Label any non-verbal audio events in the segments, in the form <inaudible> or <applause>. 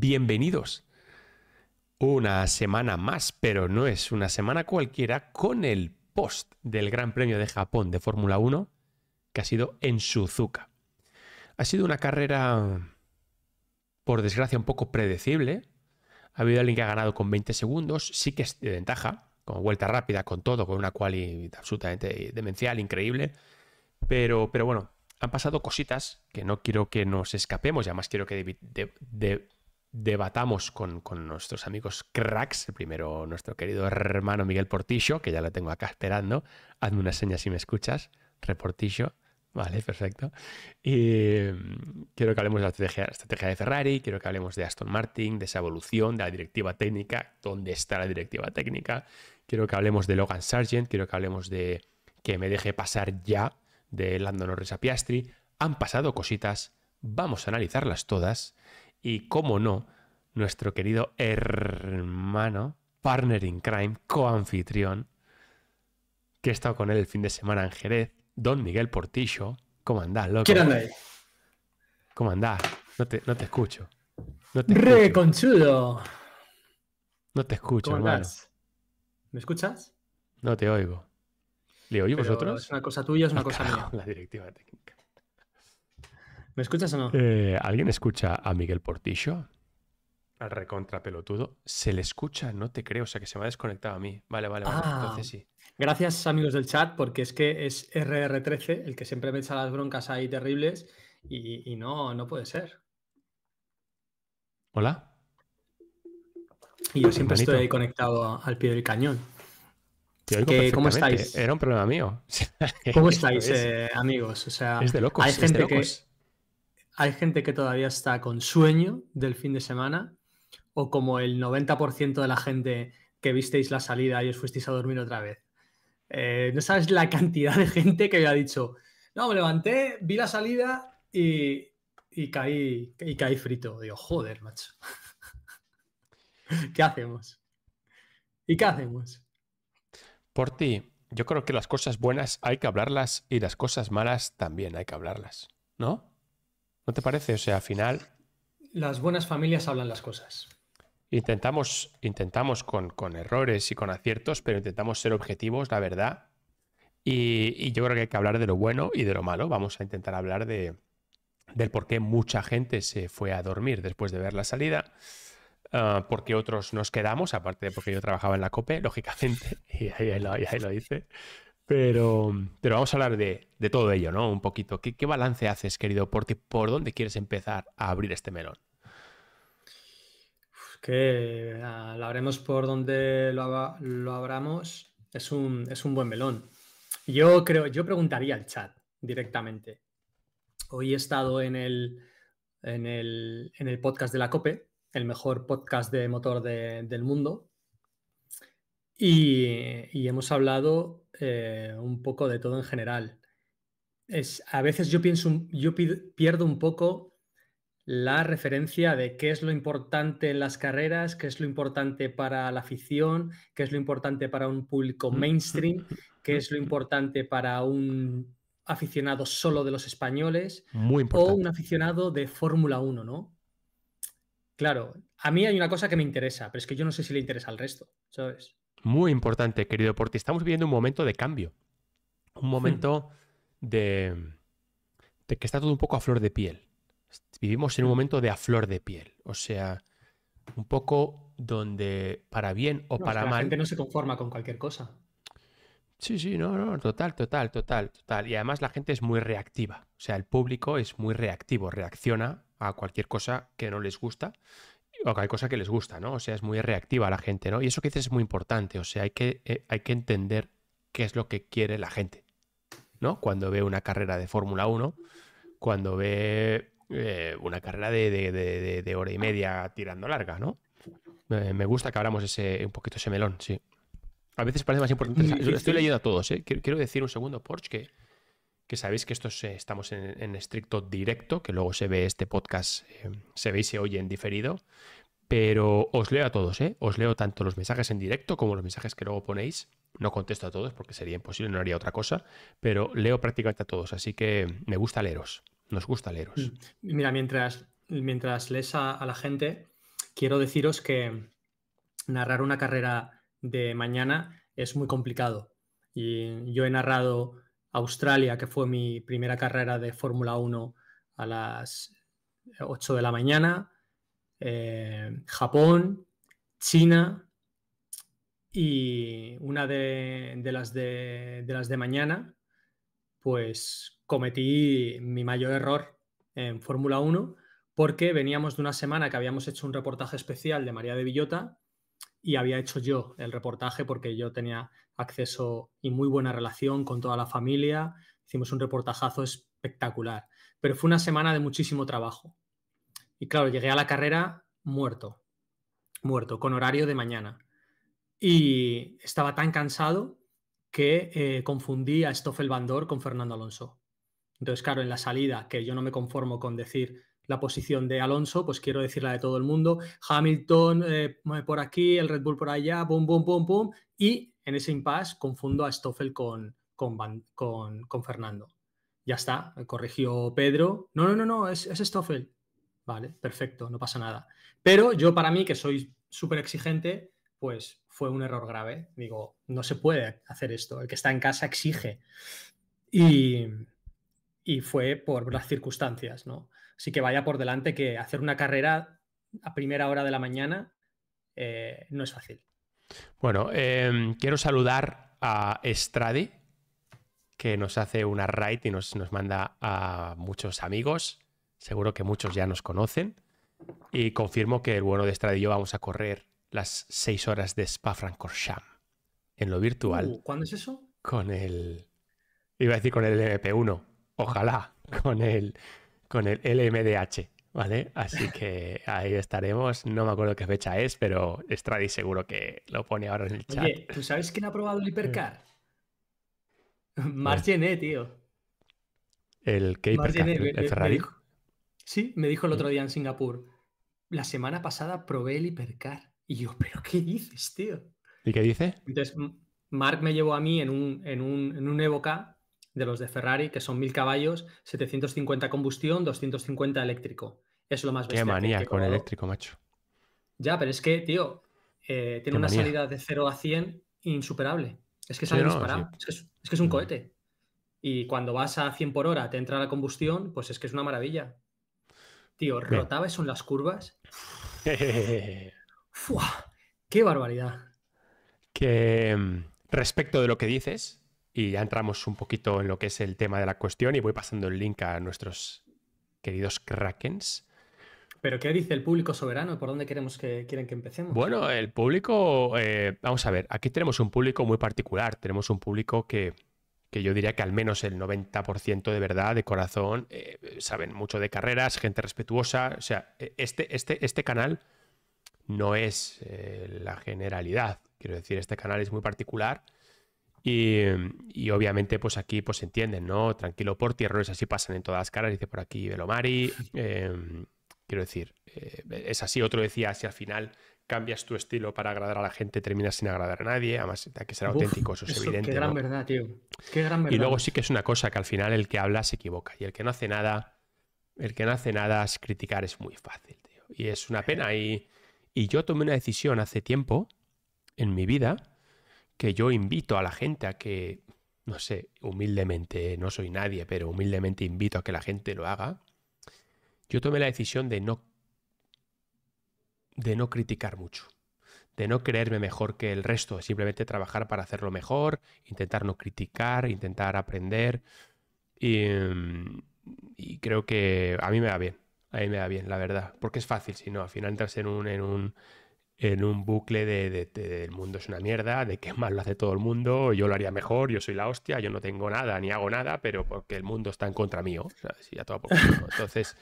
bienvenidos. Una semana más, pero no es una semana cualquiera, con el post del Gran Premio de Japón de Fórmula 1, que ha sido en Suzuka. Ha sido una carrera, por desgracia, un poco predecible. Ha habido alguien que ha ganado con 20 segundos, sí que es de ventaja, con vuelta rápida, con todo, con una quali absolutamente demencial, increíble. Pero, pero bueno, han pasado cositas que no quiero que nos escapemos, y además quiero que debatamos con, nuestros amigos cracks. primero, nuestro querido hermano Miguel Portillo, que ya lo tengo acá esperando. Hazme una seña si me escuchas, reportillo. Vale, perfecto. Y mm, quiero que hablemos de la estrategia, de Ferrari, quiero que hablemos de Aston Martin, de esa evolución, de la directiva técnica, dónde está la directiva técnica. Quiero que hablemos de Logan Sargent, quiero que hablemos de que me deje pasar ya de Lando Norris a Piastri. Han pasado cositas, vamos a analizarlas todas y, cómo no, nuestro querido hermano, partner in crime, coanfitrión, que he estado con él el fin de semana en Jerez, don Miguel Portillo. ¿Cómo andás, loco? ¿Quién anda ahí? ¿Cómo andás? No te, escucho. No Re conchudo. No te escucho, ¿Cómo hermano. ¿Me escuchas? No te oigo. ¿Le oí vosotros? Es una cosa tuya, es una cosa mía. <laughs> La directiva técnica. ¿Me escuchas o no? Eh, ¿Alguien escucha a Miguel Portillo? al pelotudo, se le escucha, no te creo, o sea que se me ha desconectado a mí. Vale, vale, vale. Ah, entonces sí. Gracias, amigos del chat, porque es que es RR13 el que siempre me echa las broncas ahí terribles y, no, no puede ser. Hola. Y yo siempre estoy conectado al pie del cañón. ¿Cómo estáis? Eh, era un problema mío. <laughs> ¿Cómo estáis, eh, amigos? O sea, Hay gente, Que, hay gente que todavía está con sueño del fin de semana o como el 90% de la gente que visteis la salida y os fuisteis a dormir otra vez. Eh, no sabes la cantidad de gente que había dicho, no, me levanté, vi la salida y, caí, y caí frito. Digo, joder, macho. <laughs> ¿Qué hacemos? ¿Y qué hacemos? Por ti, yo creo que las cosas buenas hay que hablarlas y las cosas malas también hay que hablarlas, ¿no? ¿No te parece? O sea, al final... Las buenas familias hablan las cosas. Intentamos, intentamos con, con, errores y con aciertos, pero intentamos ser objetivos, la verdad. Y, yo creo que hay que hablar de lo bueno y de lo malo. Vamos a intentar hablar de, del por qué mucha gente se fue a dormir después de ver la salida. Ah, por porque otros nos quedamos, aparte de porque yo trabajaba en la COPE, lógicamente, <laughs> y ahí, lo, dice Pero, pero vamos a hablar de, todo ello, ¿no? Un poquito. ¿Qué, balance haces, querido? Porque ¿por dónde quieres empezar a abrir este melón? que ah, lo haremos por donde lo, lo, abramos, es un, es un buen melón. Yo creo, yo preguntaría al chat directamente. Hoy he estado en el, en el, en el podcast de la COPE, el mejor podcast de motor del mundo, y, y hemos hablado eh, un poco de todo en general. Es, a veces yo pienso, yo pierdo un poco la referencia de qué es lo importante en las carreras, qué es lo importante para la afición, qué es lo importante para un público mainstream, qué es lo importante para un aficionado solo de los españoles o un aficionado de Fórmula 1, ¿no? Claro, a mí hay una cosa que me interesa, pero es que yo no sé si le interesa al resto, ¿sabes? Muy importante, querido, porque estamos viviendo un momento de cambio, un hmm. momento de que está todo un poco a flor de piel vivimos en un mm. momento de a flor de piel. O sea, un poco donde para bien o para mal. La gente no se conforma con cualquier cosa. Sí, sí, no, no, total, total, total, total. Y además la gente es muy reactiva. O sea, el público es muy reactivo, reacciona a cualquier cosa que no les gusta o a cualquier cosa que les gusta, ¿no? O sea, es muy reactiva la gente, ¿no? Y eso que dices es muy importante. O sea, hay que, eh, hay que entender qué es lo que quiere la gente, ¿no? Cuando ve una carrera de Fórmula 1, cuando ve eh, una carrera de, hora y media tirando larga, ¿no? Eh, me gusta que abramos ese, un poquito ese melón, sí. A veces parece más importante. Mm, estoy leyendo a todos, ¿eh? Quiero decir un segundo, Porsche, que, sabéis que estos eh, estamos en, en, estricto directo, que luego se ve este podcast, se ve y se oye en diferido. Pero os leo a todos, ¿eh? Os leo tanto los mensajes en directo como los mensajes que luego ponéis. No contesto a todos porque sería imposible, no haría otra cosa, pero leo prácticamente a todos, así que me gusta leeros. Nos gusta mm. Mira, mientras, mientras lees a, la gente, quiero deciros que narrar una carrera de mañana es muy complicado. Y yo he narrado Australia, que fue mi primera carrera de Fórmula 1 a las 8 de la mañana, eh, Japón, China y una de, las de, las de mañana, pues cometí mi mayor error en Fórmula 1 porque veníamos de una semana que habíamos hecho un reportaje especial de María de Villota y había hecho yo el reportaje porque yo tenía acceso y muy buena relación con toda la familia. Hicimos un reportajazo espectacular, pero fue una semana de muchísimo trabajo. Y claro, llegué a la carrera muerto, muerto, con horario de mañana. Y estaba tan cansado que eh, confundí a Stoffel Bandor con Fernando Alonso. Entonces, claro, en la salida, que yo no me conformo con decir la posición de Alonso, pues quiero decir la de todo el mundo, Hamilton eh, por aquí, el Red Bull por allá, boom, boom, boom, boom, y en ese impasse confundo a Stoffel con, con, con, Fernando. Ya está, corrigió Pedro. No, no, no, no, es, es Stoffel. Vale, perfecto, no pasa nada. Pero yo para mí, que soy súper exigente, pues fue un error grave. Digo, no se puede hacer esto. El que está en casa exige. Y, y fue por las circunstancias, ¿no? Así que vaya por delante que hacer una carrera a primera hora de la mañana eh, no es fácil. Bueno, em, quiero saludar a Estrade, que nos hace una raid y nos, nos manda a muchos amigos. Seguro que muchos ya nos conocen. Y confirmo que el bueno de Estradi y yo vamos a correr las seis horas de Spa-Francorchamps en lo virtual. Uh, ¿Cuándo es eso? Con el... Iba a decir con el MP1, ojalá, con el, con el LMDH. ¿Vale? Así que ahí estaremos. No me acuerdo qué fecha es, pero Stradi seguro que lo pone ahora en el chat. Oye, ¿tú sabes quién ha probado el hipercar? Mm. Margenet, eh. tío. ¿El qué hipercar? ¿El, Ferrari? sí, me dijo el otro mm. día en Singapur. La semana pasada probé el hipercar. Y yo, ¿pero qué dices, tío? ¿Y qué dice? Entonces, Mark me llevó a mí en en un Evoca de los de Ferrari, que son 1000 caballos, 750 combustión, 250 eléctrico. es lo más bestia. Qué manía con eléctrico, macho. Ya, pero es que, tío, eh, tiene una salida de 0 a 100 insuperable. Es que sale disparado. Es, que es, un mm. cohete. Y cuando vas a 100 por hora, te entra la combustión, pues es que es una maravilla. Tío, rotaba eso en las curvas. <laughs> ¡Qué barbaridad! Que mm, respecto de lo que dices, y ya entramos un poquito en lo que es el tema de la cuestión y voy pasando el link a nuestros queridos Krakens. ¿Pero qué dice el público soberano? ¿Por dónde queremos que, quieren que empecemos? Bueno, el público, eh, vamos a ver, aquí tenemos un público muy particular, tenemos un público que, yo diría que al menos el 90% de verdad, de corazón, eh, saben mucho de carreras, gente respetuosa, o sea, e, este, este, este canal no es eh, la generalidad, quiero decir, este canal es muy particular y, obviamente, pues aquí pues entienden, ¿no? Tranquilo ti errores así pasan en todas las caras, dice por aquí Belomari. Eh, em, quiero decir, eh, es así. Otro decía, si al final cambias tu estilo para agradar a la gente, terminas sin agradar a nadie. Además, hay que ser auténtico, eso es evidente. Qué gran verdad, tío. Qué gran verdad. Y luego sí que es una cosa que al final el que habla se equivoca. Y el que no hace nada, el que no hace nada, es criticar es muy fácil, tío. Y es una pena. Y, y yo tomé una decisión hace tiempo en mi vida que yo invito a la gente a que, no sé, humildemente, no soy nadie, pero humildemente invito a que la gente lo haga, yo tomé la decisión de no, de no criticar mucho, de no creerme mejor que el resto, simplemente trabajar para hacerlo mejor, intentar no criticar, intentar aprender. Y, creo que a mí me va bien, a mí me va bien, la verdad, porque es fácil, si no, al final entras en un en un bucle de, el mundo es una mierda, de que mal lo hace todo el mundo, yo lo haría mejor, yo soy la hostia, yo no tengo nada ni hago nada, pero porque el mundo está en contra mío, Entonces,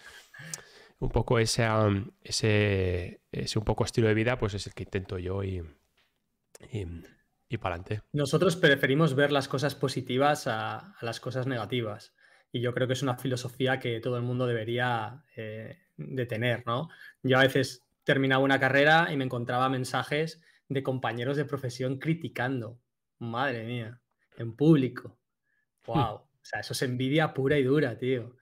un poco ese, ese, un poco estilo de vida, pues es el que intento yo y, y, para adelante. Nosotros preferimos ver las cosas positivas a, las cosas negativas. Y yo creo que es una filosofía que todo el mundo debería eh, de tener, ¿no? Yo a veces terminaba una carrera y me encontraba mensajes de compañeros de profesión criticando. Madre mía, en público. ¡Wow! Hmm. O sea, eso es envidia pura y dura, tío.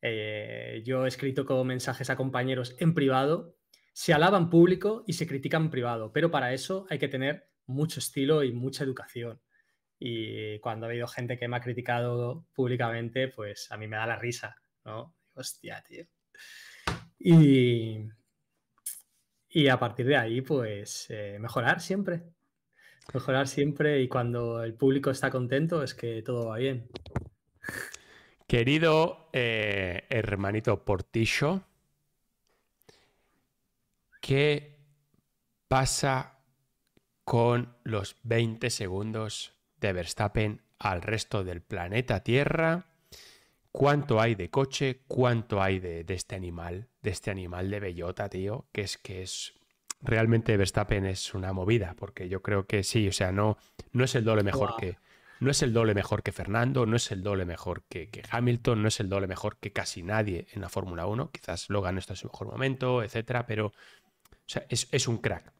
Eh, yo he escrito como mensajes a compañeros en privado, se alaban público y se critican en privado, pero para eso hay que tener mucho estilo y mucha educación. Y cuando ha habido gente que me ha criticado públicamente, pues a mí me da la risa, ¿no? Hostia, tío. Y, y a partir de ahí, pues eh, mejorar siempre. Mejorar siempre y cuando el público está contento es que todo va bien. Querido eh, hermanito Portillo, ¿qué pasa con los 20 segundos de Verstappen al resto del planeta Tierra? cuánto hay de coche, cuánto hay de, este animal, de este animal de bellota, tío, que es que es... Realmente Verstappen es una movida, porque yo creo que sí, o sea, no, no es el doble mejor que... No es el doble mejor que Fernando, no es el doble mejor que, Hamilton, no es el doble mejor que casi nadie en la Fórmula 1. Quizás Logan está en su mejor momento, etcétera, pero es, es un crack.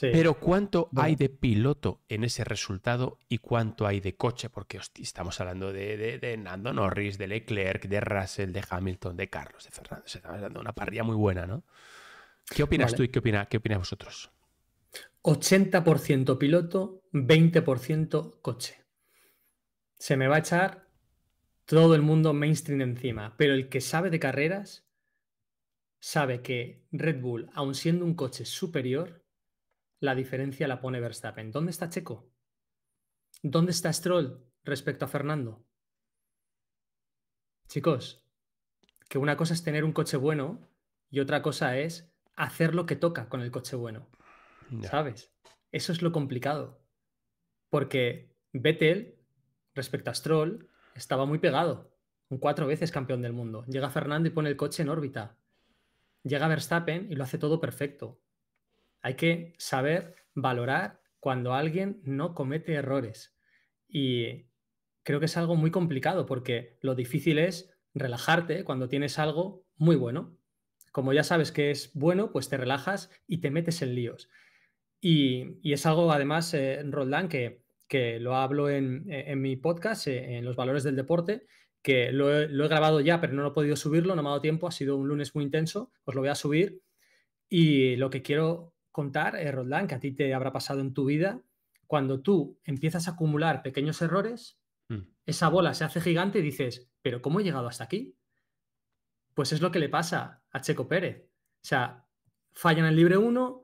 Pero ¿cuánto hay de piloto en ese resultado y cuánto hay de coche? Porque estamos hablando de, Nando Norris, de Leclerc, de Russell, de Hamilton, de Carlos, de Fernández. Se está dando una parrilla muy buena, ¿no? ¿Qué opinas tú y qué, opinas qué vosotros? 80% piloto, 20% coche. Se me va a echar todo el mundo mainstream encima, pero el que sabe de carreras sabe que Red Bull, aun siendo un coche superior, la diferencia la pone Verstappen. ¿Dónde está Checo? ¿Dónde está Stroll respecto a Fernando? Chicos, que una cosa es tener un coche bueno y otra cosa es hacer lo que toca con el coche bueno. ¿Sabes? Eso es lo complicado. Porque Vettel, respecto a Stroll, estaba muy pegado. Un cuatro veces campeón del mundo. Llega Fernando y pone el coche en órbita. Llega Verstappen y lo hace todo perfecto. Hay que saber valorar cuando alguien no comete errores. Y creo que es algo muy complicado porque lo difícil es relajarte cuando tienes algo muy bueno. Como ya sabes que es bueno, pues te relajas y te metes en líos. Y, es algo, además, eh, Roldán, que, que, lo hablo en, eh, mi podcast, eh, en Los Valores del Deporte, que lo he, lo he, grabado ya, pero no lo he podido subirlo, no me ha dado tiempo, ha sido un lunes muy intenso, os lo voy a subir. Y lo que quiero contar, eh, que a ti te habrá pasado en tu vida, cuando tú empiezas a acumular pequeños errores, mm. esa bola se hace gigante y dices, pero ¿cómo he llegado hasta aquí? Pues es lo que le pasa a Checo Pérez. O sea, falla en el libre 1,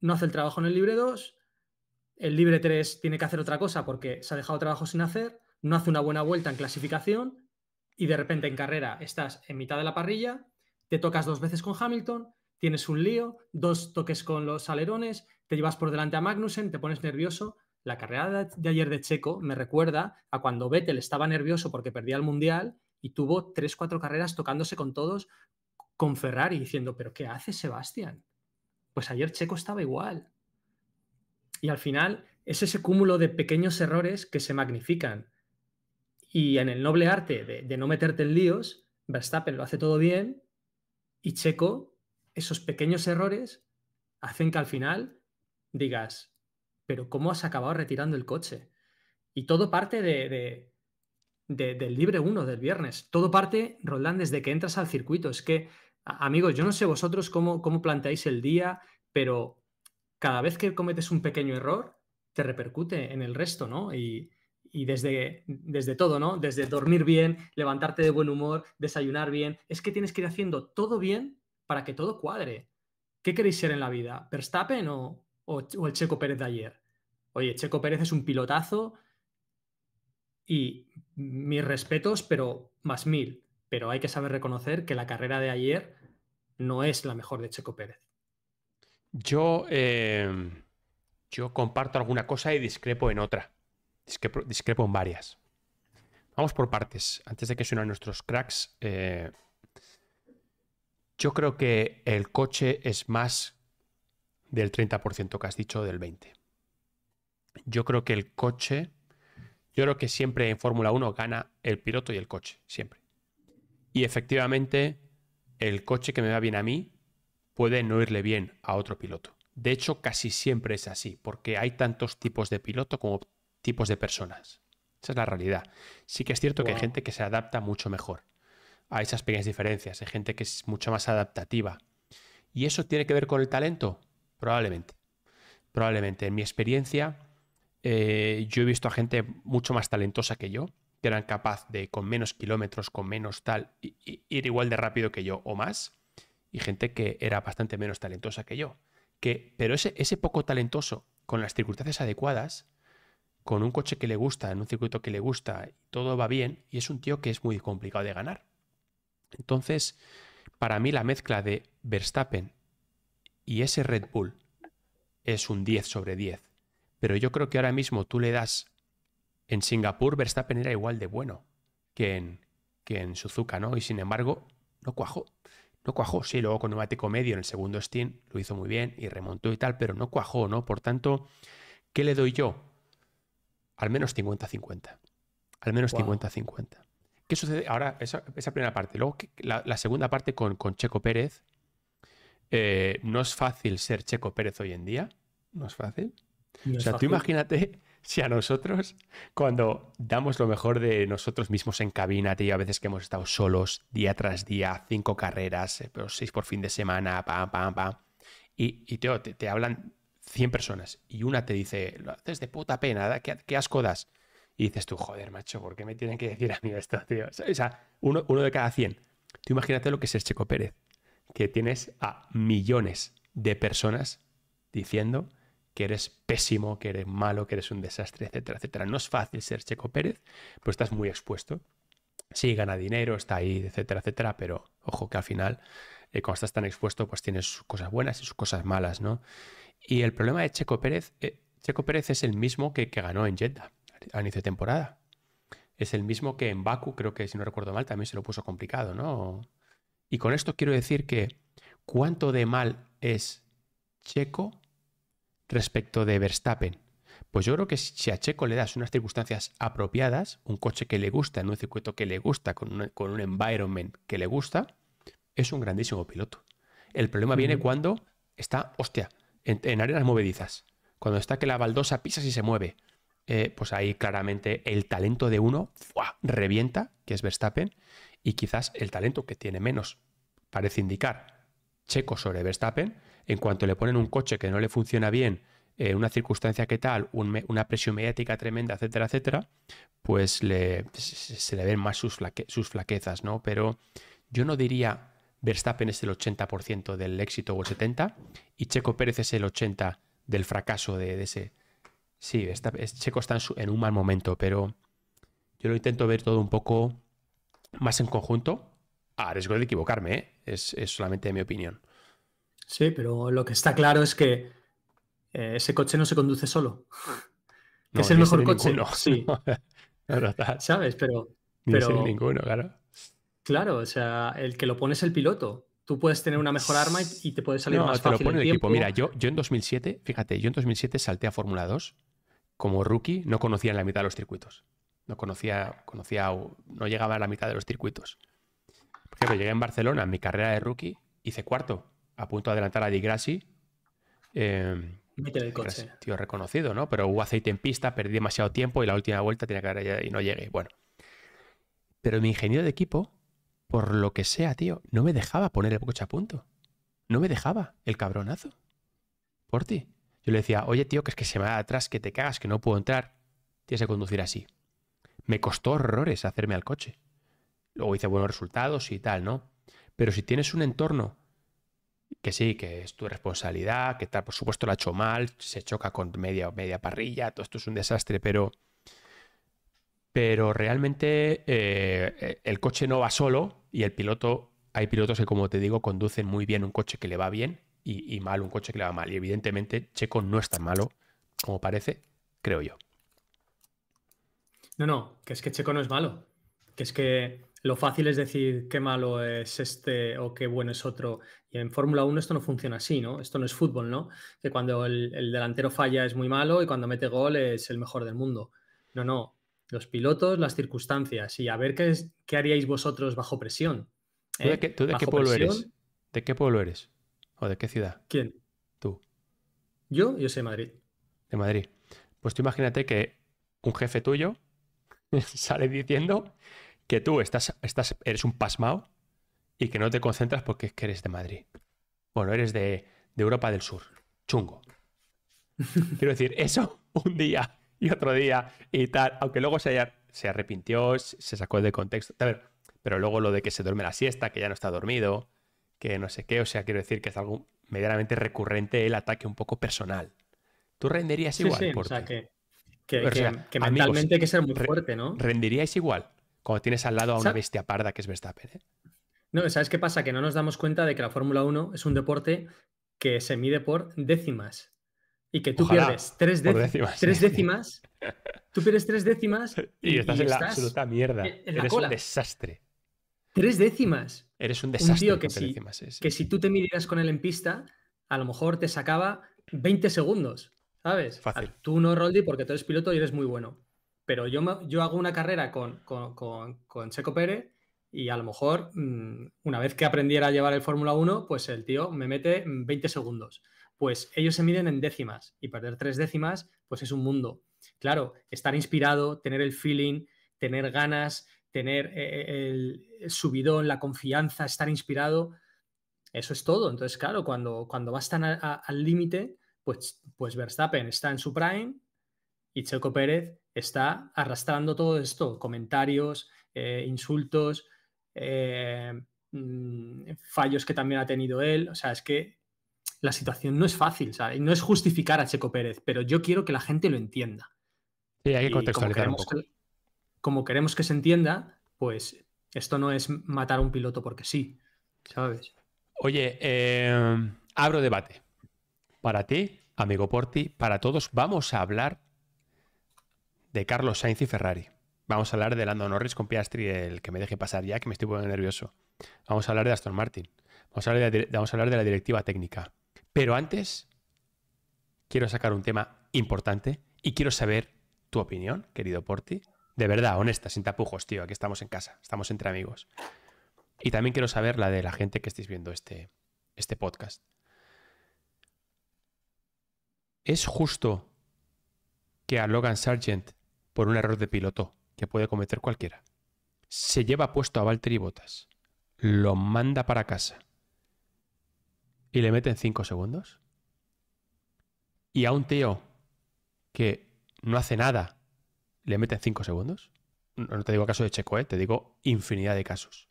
no hace el trabajo en el libre 2, el libre 3 tiene que hacer otra cosa porque se ha dejado trabajo sin hacer, no hace una buena vuelta en clasificación y de repente en carrera estás en mitad de la parrilla, te tocas dos veces con Hamilton, tienes un lío, dos toques con los alerones, te llevas por delante a Magnussen, te pones nervioso. La carrera de ayer de Checo me recuerda a cuando Vettel estaba nervioso porque perdía el Mundial y tuvo tres, cuatro carreras tocándose con todos, con Ferrari, diciendo, pero ¿qué hace Sebastián? Pues ayer Checo estaba igual. Y al final es ese cúmulo de pequeños errores que se magnifican. Y en el noble arte de, de no meterte en líos, Verstappen lo hace todo bien y Checo esos pequeños errores hacen que al final digas, pero ¿cómo has acabado retirando el coche? Y todo parte de, del libre 1 del viernes. Todo parte, Roland, desde que entras al circuito. Es que, amigos, yo no sé vosotros cómo, cómo planteáis el día, pero cada vez que cometes un pequeño error, te repercute en el resto, ¿no? Y, desde, desde, todo, ¿no? Desde dormir bien, levantarte de buen humor, desayunar bien. Es que tienes que ir haciendo todo bien para que todo cuadre. ¿Qué queréis ser en la vida? ¿Verstappen o, el Checo Pérez de ayer? Oye, Checo Pérez es un pilotazo y mis respetos, pero más mil. Pero hay que saber reconocer que la carrera de ayer no es la mejor de Checo Pérez. Yo, em, yo comparto alguna cosa y discrepo en otra. Discrepo, en varias. Vamos por partes. Antes de que suenen nuestros cracks, eh, yo creo que el coche es más del 30% que has dicho, del 20%. Yo creo que el coche, yo creo que siempre en Fórmula 1 gana el piloto y el coche, siempre. Y efectivamente, el coche que me va bien a mí puede no irle bien a otro piloto. De hecho, casi siempre es así, porque hay tantos tipos de piloto como tipos de personas. Esa es la realidad. Sí que es cierto que hay gente que se adapta mucho mejor a esas pequeñas diferencias. Hay gente que es mucho más adaptativa. ¿Y eso tiene que ver con el talento? Probablemente. Probablemente. En mi experiencia, eh, yo he visto a gente mucho más talentosa que yo, que eran capaz de, con menos kilómetros, con menos tal, ir igual de rápido que yo o más, y gente que era bastante menos talentosa que yo. Que, pero ese, ese poco talentoso, con las circunstancias adecuadas, con un coche que le gusta, en un circuito que le gusta, todo va bien, y es un tío que es muy complicado de ganar. Entonces, para mí la mezcla de Verstappen y ese Red Bull es un 10 sobre 10. Pero yo creo que ahora mismo tú le das... En Singapur Verstappen era igual de bueno que en, que en Suzuka, ¿no? Y sin embargo, no cuajó. No cuajó, sí, luego con neumático medio en el segundo Steam lo hizo muy bien y remontó y tal, pero no cuajó, ¿no? Por tanto, ¿qué le doy yo? Al menos 50-50. Al menos 50-50. ¿Qué sucede? Ahora, esa, primera parte. Luego, la, segunda parte con, Checo Pérez. Eh, no es fácil ser Checo Pérez hoy en día. No es fácil. o sea, tú imagínate <laughs> si a nosotros, cuando damos lo mejor de nosotros mismos en cabina, tío, a veces que hemos estado solos día tras día, cinco carreras, eh, pero seis por fin de semana, pam, pam, pam. Y, te, hablan 100 personas y una te dice, lo haces de puta pena, ¿qué, qué asco das? Y dices tú, joder, macho, ¿por qué me tienen que decir a mí esto, tío? O sea, uno, de cada 100. Tú imagínate lo que es el Checo Pérez, que tienes a millones de personas diciendo que eres pésimo, que eres malo, que eres un desastre, etcétera, etcétera. No es fácil ser Checo Pérez, pues estás muy expuesto. Sí, gana dinero, está ahí, etcétera, etcétera, pero ojo que al final, eh, cuando estás tan expuesto, pues tienes sus cosas buenas y sus cosas malas, ¿no? Y el problema de Checo Pérez, eh, Checo Pérez es el mismo que, que ganó en Jetta a inicio de temporada. Es el mismo que en Baku, creo que si no recuerdo mal, también se lo puso complicado, ¿no? Y con esto quiero decir que cuánto de mal es Checo respecto de Verstappen. Pues yo creo que si a Checo le das unas circunstancias apropiadas, un coche que le gusta, en un circuito que le gusta, con un, environment que le gusta, es un grandísimo piloto. El problema viene cuando está, hostia, en, en, arenas movedizas, cuando está que la baldosa pisa y se mueve, eh, pues ahí claramente el talento de uno revienta, que es Verstappen, y quizás el talento que tiene menos, parece indicar, Checo sobre Verstappen, en cuanto le ponen un coche que no le funciona bien, eh, una circunstancia que tal, una presión mediática tremenda, etcétera, etcétera, pues le, se, le ven más sus, sus flaquezas, ¿no? Pero yo no diría Verstappen es el 80% del éxito o el 70% y Checo Pérez es el 80% del fracaso de, ese, Sí, este Checo está en, un mal momento, pero yo lo intento ver todo un poco más en conjunto, a riesgo de equivocarme, ¿eh? es, solamente mi opinión. Sí, pero lo que está claro es que eh, ese coche no se conduce solo. <laughs> No, es el mejor coche. Ninguno. Sí. <laughs> ¿Sabes? Pero. pero... Ni ninguno, claro. Claro, o sea, el que lo pone es el piloto tú puedes tener una mejor arma y, te puede salir no, más te fácil. pone el equipo. Mira, yo, en 2007, fíjate, yo en 2007 salté a Fórmula 2 como rookie, no conocía en la mitad de los circuitos. No conocía, conocía, no llegaba a la mitad de los circuitos. Por ejemplo, llegué en Barcelona, en mi carrera de rookie, hice cuarto, a punto de adelantar a Di Grassi. Eh, el coche. Tío reconocido, ¿no? Pero hubo aceite en pista, perdí demasiado tiempo y la última vuelta tenía que haber y no llegué. Bueno. Pero mi ingeniero de equipo por lo que sea, tío, no me dejaba poner el coche a punto. No me dejaba, el cabronazo. Por ti. Yo le decía, oye, tío, que es que se me va atrás, que te cagas, que no puedo entrar. Tienes que conducir así. Me costó horrores hacerme al coche. Luego hice buenos resultados y tal, ¿no? Pero si tienes un entorno que sí, que es tu responsabilidad, que tal, por supuesto lo ha hecho mal, se choca con media, media parrilla, todo esto es un desastre, pero, pero realmente eh, el coche no va solo, y el piloto, hay pilotos que, como te digo, conducen muy bien un coche que le va bien y, y mal un coche que le va mal. Y evidentemente, Checo no es tan malo como parece, creo yo. No, no, que es que Checo no es malo. Que es que lo fácil es decir qué malo es este o qué bueno es otro. Y en Fórmula 1 esto no funciona así, ¿no? Esto no es fútbol, ¿no? Que cuando el delantero falla es muy malo y cuando mete gol es el mejor del mundo. No, no los pilotos, las circunstancias y a ver qué, haríais vosotros bajo presión. ¿Tú de ¿eh? qué, pueblo eres? ¿De qué pueblo eres? ¿O de qué ciudad? ¿Quién? Tú. Yo, yo soy de Madrid. De Madrid. Pues tú imagínate que un jefe tuyo <laughs> sale diciendo que tú estás, estás, eres un pasmao y que no te concentras porque es que eres de Madrid. Bueno, eres de, de Europa del Sur. Chungo. <laughs> Quiero decir, eso <laughs> un día y otro día y tal, aunque luego se, se arrepintió, se sacó de contexto, pero luego lo de que se duerme la siesta, que ya no está dormido, que no sé qué, o sea, quiero decir que es algo medianamente recurrente el ataque un poco personal. ¿Tú renderías igual? o sea, que, mentalmente hay que ser muy fuerte, ¿no? ¿Renderíais igual cuando tienes al lado a una bestia parda que es Verstappen? Eh? No, ¿sabes qué pasa? Que no nos damos cuenta de que la Fórmula 1 es un deporte que se mide por décimas y que tú pierdes tres, décimas, décimas tú pierdes tres décimas <laughs> y, estás en la absoluta mierda. Eres un desastre. Tres décimas. Eres un desastre. que, si, que si tú te midieras con él en pista, a lo mejor te sacaba 20 segundos, ¿sabes? Tú no, Roldi, porque tú eres piloto y eres muy bueno. Pero yo, yo hago una carrera con, con, con, Checo Pérez y a lo mejor, mm, una vez que aprendiera a llevar el Fórmula 1, pues el tío me mete 20 segundos pues ellos se miden en décimas y perder tres décimas, pues es un mundo. Claro, estar inspirado, tener el feeling, tener ganas, tener eh, eh, el, subidón, la confianza, estar inspirado, eso es todo. Entonces, claro, cuando, cuando al límite, pues, pues Verstappen está en su prime y Checo Pérez está arrastrando todo esto, comentarios, eh, insultos, mm, fallos que también ha tenido él. O sea, es que la situación no es fácil, ¿sabes? No es justificar a Checo Pérez, pero yo quiero que la gente lo entienda. Sí, hay que como queremos que se entienda, pues esto no es matar a un piloto porque sí, ¿sabes? Oye, eh, abro debate. Para ti, amigo Porti, para todos, vamos a hablar de Carlos Sainz y Ferrari. Vamos a hablar de Lando Norris con Piastri, el que me deje pasar ya, que me estoy poniendo nervioso. Vamos a hablar de Aston Martin. vamos a hablar de la directiva técnica. Pero antes, quiero sacar un tema importante y quiero saber tu opinión, querido Porti. De verdad, honesta, sin tapujos, tío. Aquí estamos en casa, estamos entre amigos. Y también quiero saber la de la gente que estéis viendo este, este podcast. ¿Es justo que a Logan Sargent, por un error de piloto que puede cometer cualquiera, se lleva puesto a Valtteri Bottas, lo manda para casa, y le meten cinco segundos. Y a un tío que no hace nada, le meten cinco segundos. No, te digo caso de Checo, ¿eh? te digo infinidad de casos.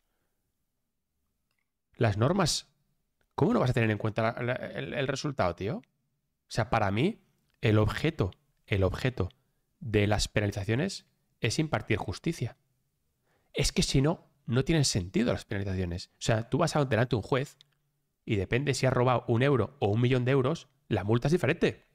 Las normas, ¿cómo no vas a tener en cuenta el, resultado, tío? O sea, para mí, el objeto, el objeto de las penalizaciones es impartir justicia. Es que si no, no tienen sentido las penalizaciones. O sea, tú vas a delante un juez y depende si has robado un euro o un millón de euros, la multa es diferente.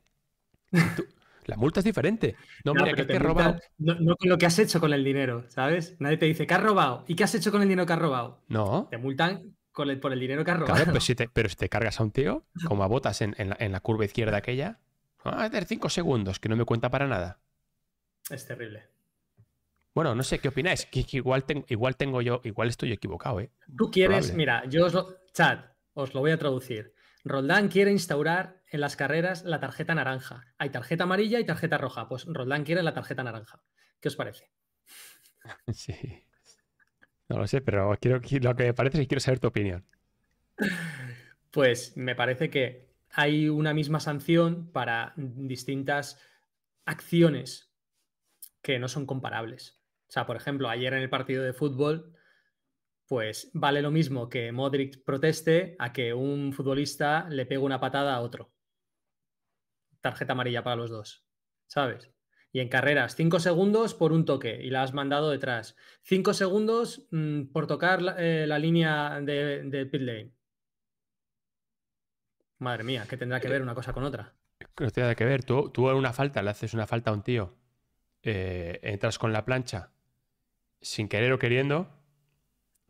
<laughs> la multa es diferente. No, mira, que te que robado. No, con lo que has hecho con el dinero, ¿sabes? Nadie te dice, ¿qué has robado? ¿Y qué has hecho con el dinero que has robado? No. Te multan por el dinero que has robado. Claro, pero si te, cargas a un tío, <laughs> como a botas en, la, curva izquierda aquella, a ah, tener cinco segundos, que no me cuenta para nada. Es terrible. Bueno, no sé qué opináis. igual, tengo, igual tengo yo, igual estoy equivocado, ¿eh? Tú quieres, mira, yo os lo. Chat, os lo voy a traducir. Roldán quiere instaurar en las carreras la tarjeta naranja. Hay tarjeta amarilla y tarjeta roja. Pues Roldán quiere la tarjeta naranja. ¿Qué os parece? <laughs> Sí. No lo sé, pero quiero, lo que me parece es que quiero saber tu opinión. Pues me parece que hay una misma sanción para distintas acciones que no son comparables. O sea, por ejemplo, ayer en el partido de fútbol pues vale lo mismo que Modric proteste a que un futbolista le pegue una patada a otro. Tarjeta amarilla para los dos, ¿sabes? Y en carreras, cinco segundos por un toque y la has mandado detrás. Cinco segundos mm, por tocar eh, la, línea de, de, pit lane. Madre mía, que tendrá que ver una cosa con otra. No tiene que ver. Tú, una falta le haces una falta a un tío. Eh, entras con la plancha sin querer o queriendo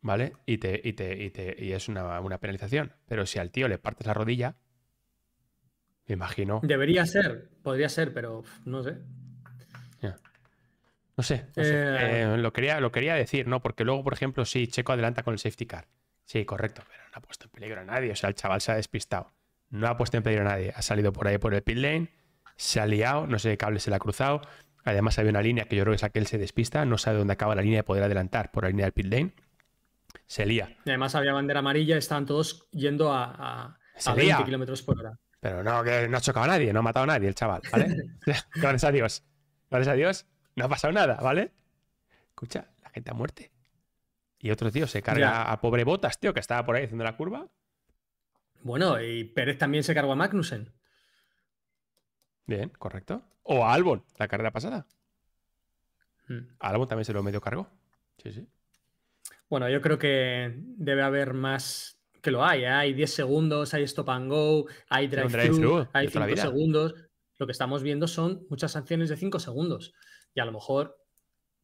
¿vale? Y, te, y, te, y, te, y es una, penalización. Pero si al tío le partes la rodilla, me imagino. Debería ser, podría ser, pero no sé. No sé, eh. Eh, lo, quería, lo quería decir, ¿no? Porque luego, por ejemplo, sí, Checo adelanta con el safety car. Sí, correcto, pero no ha puesto en peligro a nadie. O sea, el chaval se ha despistado. No ha puesto en peligro a nadie. Ha salido por ahí por el pit lane, se ha liado, no sé qué cable se le ha cruzado. Además, había una línea que yo creo que es aquel se despista, no sabe dónde acaba la línea de poder adelantar por la línea del pit lane se lía. Y además había bandera amarilla, estaban todos yendo a, 20 kilómetros por hora. Pero no, que no ha chocado a nadie, no ha matado a nadie el chaval, ¿vale? <laughs> <laughs> Gracias a Dios. Gracias a Dios, no ha pasado nada, ¿vale? Escucha, la gente a muerte. Y otro tío se carga a pobre Botas, tío, que estaba por ahí haciendo la curva. Bueno, y Pérez también se cargó a Magnussen. Bien, correcto. O a Albon, la carrera pasada. Hmm. Albon también se lo medio cargó. Sí, sí. Bueno, yo creo que debe haber más que lo hay. ¿eh? Hay 10 segundos, hay stop and go, hay drive, hay 5 segundos. Lo que estamos viendo son muchas sanciones de 5 segundos. Y a lo mejor,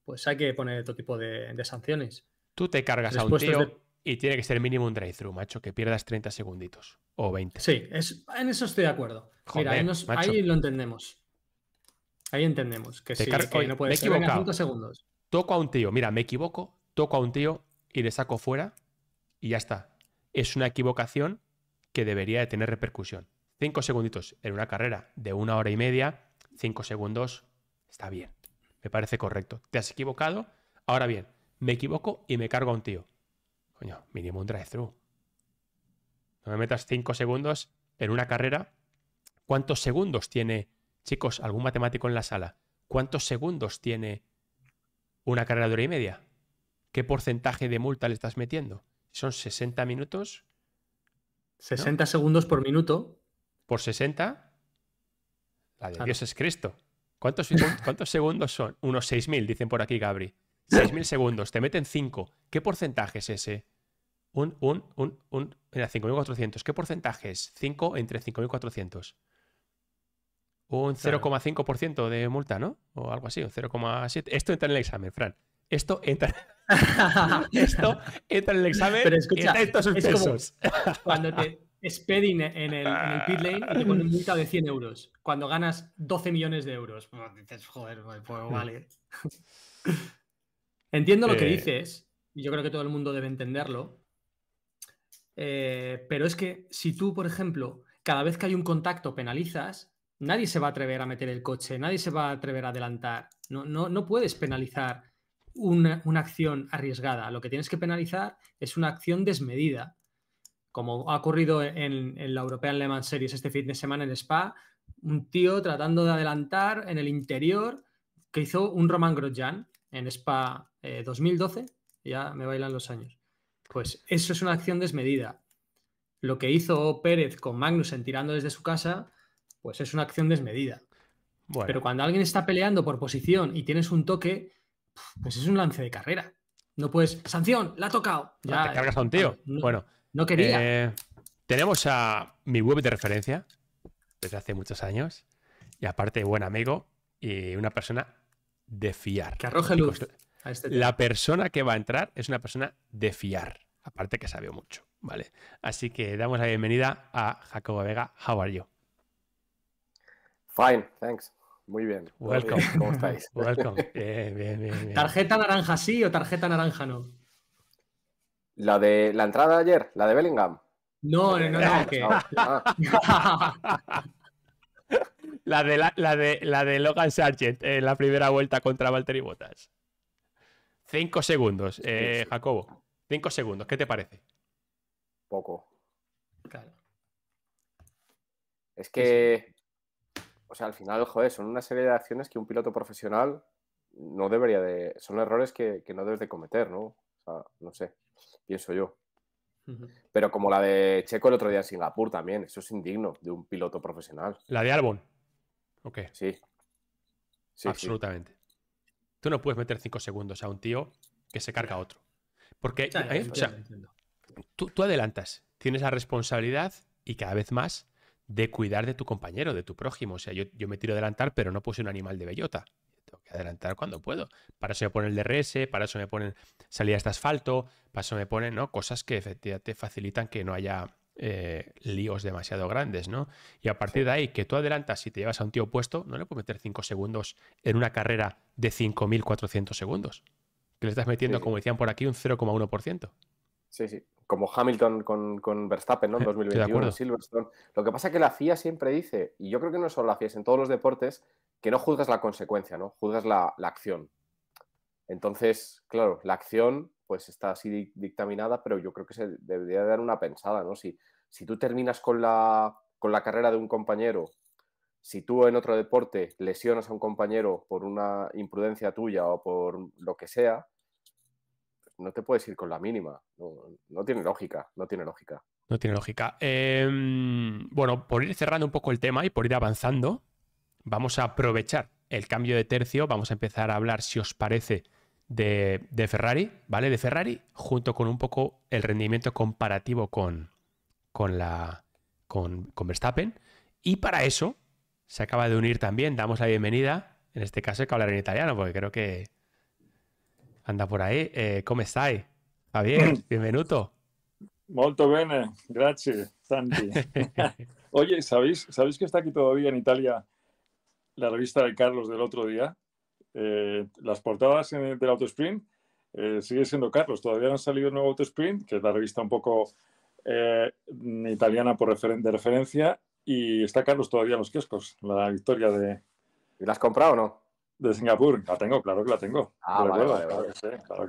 pues hay que poner otro tipo de, sanciones. Tú te cargas a un pues, tío y tiene que ser mínimo un drive through, macho, que pierdas 30 segunditos o 20. Sí, es, en eso estoy de acuerdo. Mira, ahí, lo entendemos. Ahí entendemos que, sí, no puede ser. segundos. Toco a un tío. Mira, me equivoco, toco a un tío y le saco fuera y ya está. Es una equivocación que debería de tener repercusión. Cinco segunditos en una carrera de una hora y media, cinco segundos está bien. Me parece correcto. Te has equivocado. Ahora bien, me equivoco y me cargo a un tío. Coño, mínimo un drive through No me metas cinco segundos en una carrera. ¿Cuántos segundos tiene, chicos, algún matemático en la sala? ¿Cuántos segundos tiene una carrera de hora y media? ¿qué porcentaje de multa le estás metiendo? Son 60 minutos. 60 segundos por minuto. Por 60. La de Dios es Cristo. ¿Cuántos, <laughs> ¿Cuántos segundos son? Unos 6.000, dicen por aquí, Gabri. 6.000 segundos, te meten 5. ¿Qué porcentaje es ese? Un, un, un, un, mira, 5.400. ¿Qué porcentaje es? 5 entre 5.400. Un 0,5% de multa, ¿no? O algo así, un 0,7. Esto entra en el examen, Fran. <laughs> Esto entra. en el examen. Pero escucha, estos es cuando te spedin en el, en ah. pit lane y te ponen multa de 100 euros. Cuando ganas 12 millones de euros, pues joder, pues, pues hmm. vale. <laughs> Entiendo lo que eh. dices, y yo creo que todo el mundo debe entenderlo. Eh, pero es que si tú, por ejemplo, cada vez que hay un contacto penalizas, nadie se va a atrever a meter el coche, nadie se va a atrever a adelantar. No, no, no puedes penalizar una, acción arriesgada. Lo que tienes que penalizar es una acción desmedida, como ha ocurrido en, la European Le Mans Series este fin de semana en Spa, un tío tratando de adelantar en el interior que hizo un Roman Grosjean en Spa 2012, eh, ya me bailan los años. Pues eso es una acción desmedida. Lo que hizo Pérez con Magnussen tirando desde su casa, pues es una acción desmedida. Pero cuando alguien está peleando por posición y tienes un toque, pues es un lance de carrera. No puedes, sanción, la ha tocado. Ya, te cargas a un tío. bueno, no quería. Eh, tenemos a mi web de referencia desde hace muchos años y aparte buen amigo y una persona de fiar. Que arroje luz. Este la persona que va a entrar es una persona de fiar, aparte que sabe mucho, ¿vale? Así que damos la bienvenida a Jacobo Vega. How are you? Fine, thanks. Muy bien. Welcome. ¿Cómo estáis? <laughs> Welcome. Bien, bien, bien, ¿Tarjeta naranja sí o tarjeta naranja no? La de la entrada de ayer, la de Bellingham. No, no, no, no. Que... Ah, ah. <laughs> La de, la, de, la de Logan Sargent en eh, la primera vuelta contra Valtteri Bottas. Cinco segundos, eh, Jacobo. Cinco segundos, ¿qué te parece? Poco. Claro. Es que o sea, al final, joder, son una serie de acciones que un piloto profesional no debería de. Son errores que, no debes de cometer, ¿no? O sea, no sé, pienso yo. Pero como la de Checo el otro día en Singapur también, eso es indigno de un piloto profesional. ¿La de Albon? Ok. Sí. sí Absolutamente. Tú no puedes meter cinco segundos a un tío que se carga a otro. Porque ¿eh? o sea, Tú, tú adelantas, tienes la responsabilidad y cada vez más de cuidar de tu compañero, de tu prójimo. O sea, yo, me tiro a adelantar, pero no puse un animal de bellota. Tengo que adelantar cuando puedo. Para eso me ponen el DRS, para eso me ponen salida de asfalto, para eso me ponen ¿no? cosas que efectivamente facilitan que no haya eh, líos demasiado grandes, ¿no? Y a partir de ahí, que tú adelantas y te llevas a un tío opuesto, no le puedes meter 5 segundos en una carrera de 5.400 segundos. Que le estás metiendo, como decían por aquí, un 0,1%. Sí, sí como Hamilton con, Verstappen, ¿no? Eh, en 2021, Silverstone. Lo que pasa es que la FIA siempre dice, y yo creo que no solo la FIA, es en todos los deportes, que no juzgas la consecuencia, ¿no? Juzgas la, acción. Entonces, claro, la acción pues está así dictaminada, pero yo creo que se debería dar una pensada, ¿no? Si, si tú terminas con la, con la carrera de un compañero, si tú en otro deporte lesionas a un compañero por una imprudencia tuya o por lo que sea, no te puedes ir con la mínima. No, tiene lógica, no tiene lógica. No tiene lógica. Em, bueno, por ir cerrando un poco el tema y por ir avanzando, vamos a aprovechar el cambio de tercio. Vamos a empezar a hablar, si os parece, de, Ferrari, ¿vale? De Ferrari, junto con un poco el rendimiento comparativo con, con, la, con, con Verstappen. Y para eso se acaba de unir también, damos la bienvenida. En este caso hay que hablar en italiano, porque creo que anda por ahí. Eh, ¿Cómo estáis? Javier, <clears throat> bienvenido. Molto bien, gracias, Santi. <laughs> Oye, ¿sabéis, ¿sabéis que está aquí todavía en Italia la revista de Carlos del otro día? Eh, las portadas del Autosprint eh, sigue siendo Carlos. Todavía no ha salido el nuevo Autosprint, que es la revista un poco eh, italiana por de referencia, y está Carlos todavía en los kioscos, la victoria de... ¿Y la has comprado o no? de Singapur. La tengo, claro que la tengo. Ah, claro, Que sí, claro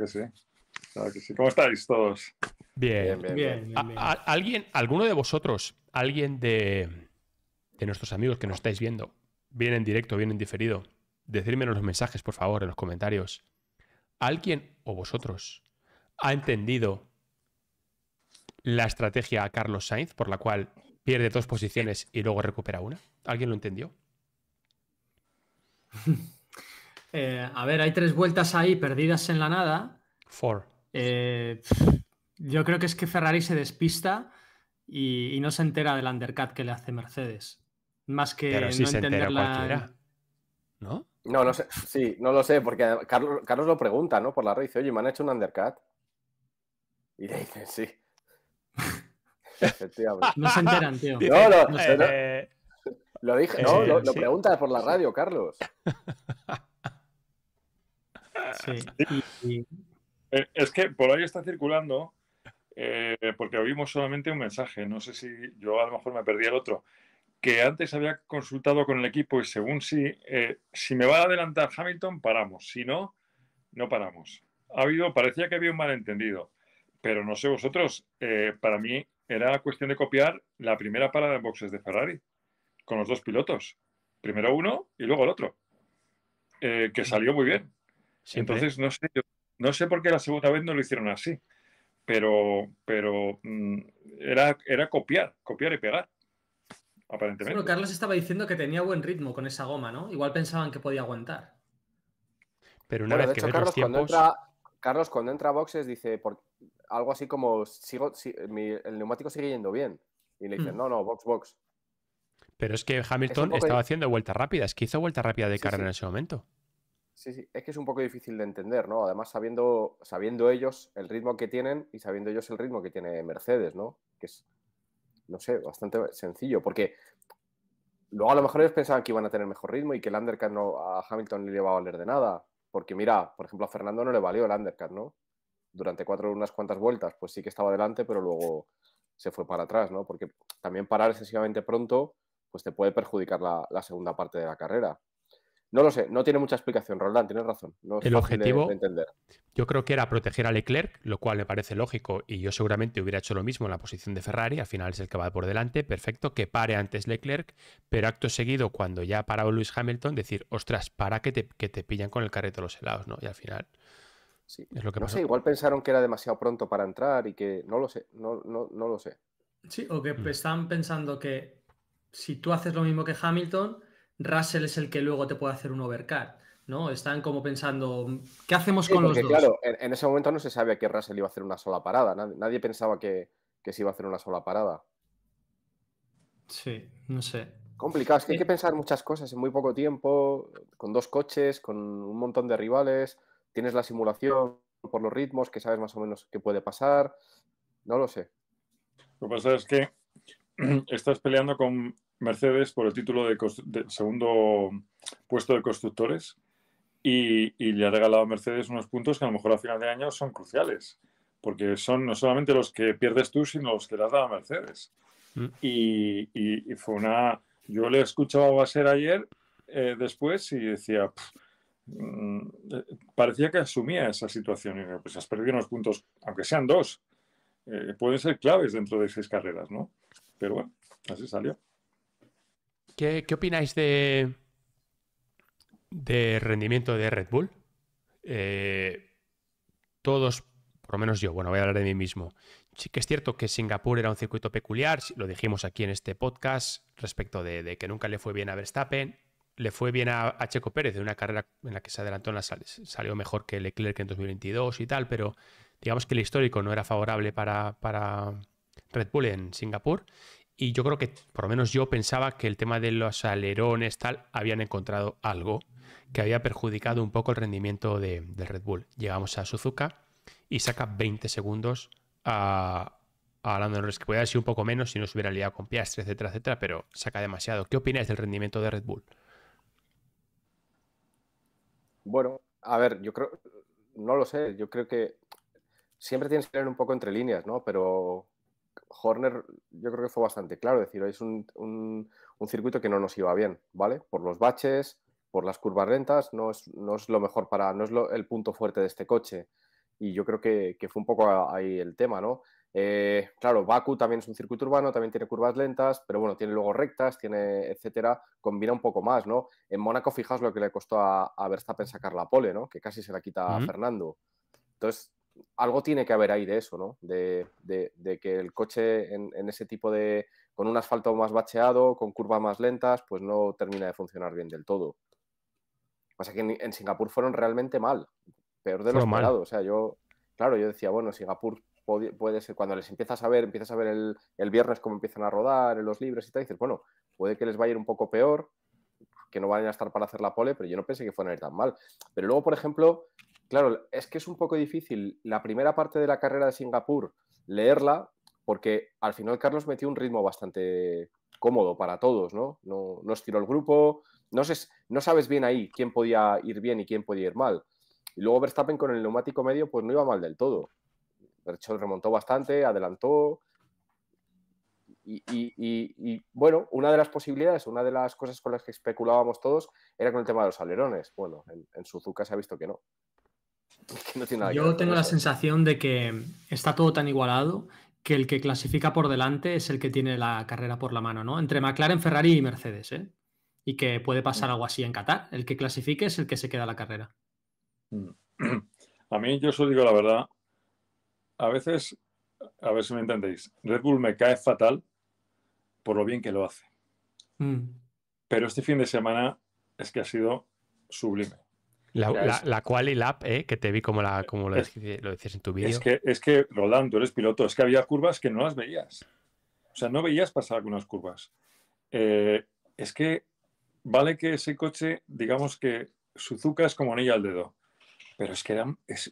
que sí. ¿Cómo estáis todos? Bien, bien, ¿Alguien, alguno de vosotros, alguien de, de nuestros amigos que nos estáis viendo, viene en directo, viene en diferido, decírmelo los mensajes, por favor, en los comentarios. ¿Alguien o vosotros ha entendido la estrategia a Carlos Sainz por la cual pierde dos posiciones y luego recupera una? ¿Alguien lo entendió? <laughs> Eh, a ver, hay tres vueltas ahí perdidas en la nada. Four. Eh, yo creo que es que Ferrari se despista y, no se entera del undercut que le hace Mercedes. Más que no entender la... ¿No? No, no sé. Sí, no lo sé, porque Carlos, lo pregunta, ¿no? Por la red dice, oye, me han hecho un undercut. Y le dicen, sí. <laughs> no se enteran, tío. No, no, eh, Lo dije, no, lo, pregunta por la radio, Carlos. <laughs> Eh, es que por ahí está circulando, eh, porque oímos solamente un mensaje, no sé si yo a lo mejor me perdí el otro, que antes había consultado con el equipo y según si, eh, si me va a adelantar Hamilton, paramos, si no, no paramos. Ha habido, parecía que había un malentendido, pero no sé vosotros, para mí era cuestión de copiar la primera parada en boxes de Ferrari, con los dos pilotos, primero uno y luego el otro, que salió muy bien. Entonces, no sé, no sé por qué la segunda vez no lo hicieron así, pero, pero mm, era, era copiar, copiar y pegar. Aparentemente. Carlos estaba diciendo que tenía buen ritmo con esa goma, ¿no? Igual pensaban que podía aguantar. Pero una vez que Carlos, los tiempos... cuando entra, Carlos, cuando entra a boxes, dice por, algo así como: el neumático sigue yendo bien. Y le dicen: hmm. No, no, box, box. Pero es que Hamilton estaba haciendo vueltas rápidas, que hizo vuelta rápida de carrera en ese momento. Sí, sí, es que es un poco difícil de entender, ¿no? Además, sabiendo, sabiendo ellos el ritmo que tienen y sabiendo ellos el ritmo que tiene Mercedes, ¿no? Que es, no sé, bastante sencillo, porque luego a lo mejor ellos pensaban que iban a tener mejor ritmo y que el undercut no, a Hamilton no le iba a valer de nada, porque mira, por ejemplo, a Fernando no le valió el undercut, ¿no? Durante cuatro, unas cuantas vueltas, pues sí que estaba adelante, pero luego se fue para atrás, ¿no? Porque también parar excesivamente pronto, pues te puede perjudicar la segunda parte de la carrera. No lo sé, no tiene mucha explicación, Roland, tienes razón. No el objetivo, yo creo que era proteger a Leclerc, lo cual me parece lógico y yo seguramente hubiera hecho lo mismo en la posición de Ferrari, al final es el que va por delante, perfecto, que pare antes Leclerc, pero acto seguido, cuando ya ha parado Luis Hamilton, decir, ostras, para que te, pillan con el carrete los helados, ¿no? Y al final... Sí. Es lo que no sé, igual pensaron que era demasiado pronto para entrar y que no lo sé, no, no, no lo sé. Sí, o que mm. están pensando que si tú haces lo mismo que Hamilton, Russell es el que luego te puede hacer un overcut. ¿no? Están como pensando, ¿qué hacemos con los dos? Claro, en, ese momento no se sabía que Russell iba a hacer una sola parada. Nadie, pensaba que, se iba a hacer una sola parada. Sí, no sé. Complicado, es que hay que pensar muchas cosas en muy poco tiempo, con dos coches, con un montón de rivales, tienes la simulación por los ritmos, que sabes más o menos qué puede pasar, no lo sé. Lo que pasa es que <clears throat> estás peleando con Mercedes por el título de, segundo puesto de constructores y, le ha regalado a Mercedes unos puntos que a lo mejor a final de año son cruciales, porque son no solamente los que pierdes tú, sino los que le has dado a Mercedes. Mm. Y, fue una... Yo le he escuchaba a ser ayer eh, después y decía, mm, eh, parecía que asumía esa situación y pues has perdido unos puntos, aunque sean dos, eh, pueden ser claves dentro de seis carreras, ¿no? Pero bueno, así salió. ¿Qué, opináis de, de rendimiento de Red Bull? Eh, todos, por lo menos yo, bueno, voy a hablar de mí mismo. Sí que es cierto que Singapur era un circuito peculiar, lo dijimos aquí en este podcast, respecto de, que nunca le fue bien a Verstappen, le fue bien a, Checo Pérez de una carrera en la que se adelantó en la Salió mejor que Leclerc en 2022 y tal, pero digamos que el histórico no era favorable para, para Red Bull en Singapur. Y yo creo que, por lo menos yo pensaba que el tema de los alerones, tal, habían encontrado algo que había perjudicado un poco el rendimiento de, Red Bull. Llegamos a Suzuka y saca 20 segundos a, a Lando Norris, que podía haber sido un poco menos si no se hubiera liado con Piastre, etcétera, etcétera, pero saca demasiado. ¿Qué opinas del rendimiento de Red Bull? Bueno, a ver, yo creo, no lo sé, yo creo que siempre tienes que leer un poco entre líneas, ¿no? Pero Horner yo creo que fue bastante claro, es decir, es un, circuito que no nos iba bien, ¿vale? Por los baches, por las curvas lentas no es, no es lo mejor para, no es el punto fuerte de este coche. Y yo creo que, fue un poco ahí el tema, ¿no? Eh, claro, Baku también es un circuito urbano, también tiene curvas lentas, pero bueno, tiene luego rectas, tiene etcétera, combina un poco más, ¿no? En Mónaco, fijaos lo que le costó a, Verstappen sacar la pole, ¿no? Que casi se la quita a Fernando. Entonces, algo tiene que haber ahí de eso, ¿no? De, que el coche en, ese tipo de, con un asfalto más bacheado, con curvas más lentas, pues no termina de funcionar bien del todo. Pasa sea, que en, Singapur fueron realmente mal, peor de los malados O sea, yo, claro, yo decía, bueno, Singapur puede, ser, cuando les empiezas a ver, empiezas a ver el, viernes cómo empiezan a rodar en los libres y tal, dices, bueno, puede que les vaya a ir un poco peor, que no vayan a estar para hacer la pole, pero yo no pensé que fueran a ir tan mal. Pero luego, por ejemplo, Claro, es que es un poco difícil la primera parte de la carrera de Singapur leerla, porque al final Carlos metió un ritmo bastante cómodo para todos, ¿no? No, estiró el grupo, no, no sabes bien ahí quién podía ir bien y quién podía ir mal. Y luego Verstappen con el neumático medio, pues no iba mal del todo. De hecho, remontó bastante, adelantó. Y, bueno, una de las posibilidades, una de las cosas con las que especulábamos todos era con el tema de los alerones. Bueno, en Suzuka se ha visto que no. <laughs> Yo tengo la sensación de que está todo tan igualado que el que clasifica por delante es el que tiene la carrera por la mano, ¿no? Entre McLaren, Ferrari y Mercedes, ¿eh? Y que puede pasar algo así en Qatar. El que clasifique es el que se queda la carrera. Mm. <clears throat> A mí, yo os digo la verdad, a veces, a ver si me entendéis, Red Bull me cae fatal por lo bien que lo hace. Mm. Pero este fin de semana es que ha sido sublime. La, la, la eh, que te vi como, la, lo, es, decías en tu vídeo. Es que, es que, Roland, tú eres piloto, es que había curvas que no las veías. O sea, no veías pasar algunas curvas. Eh, es que vale que ese coche, digamos que Suzuka es como anilla al dedo, pero es que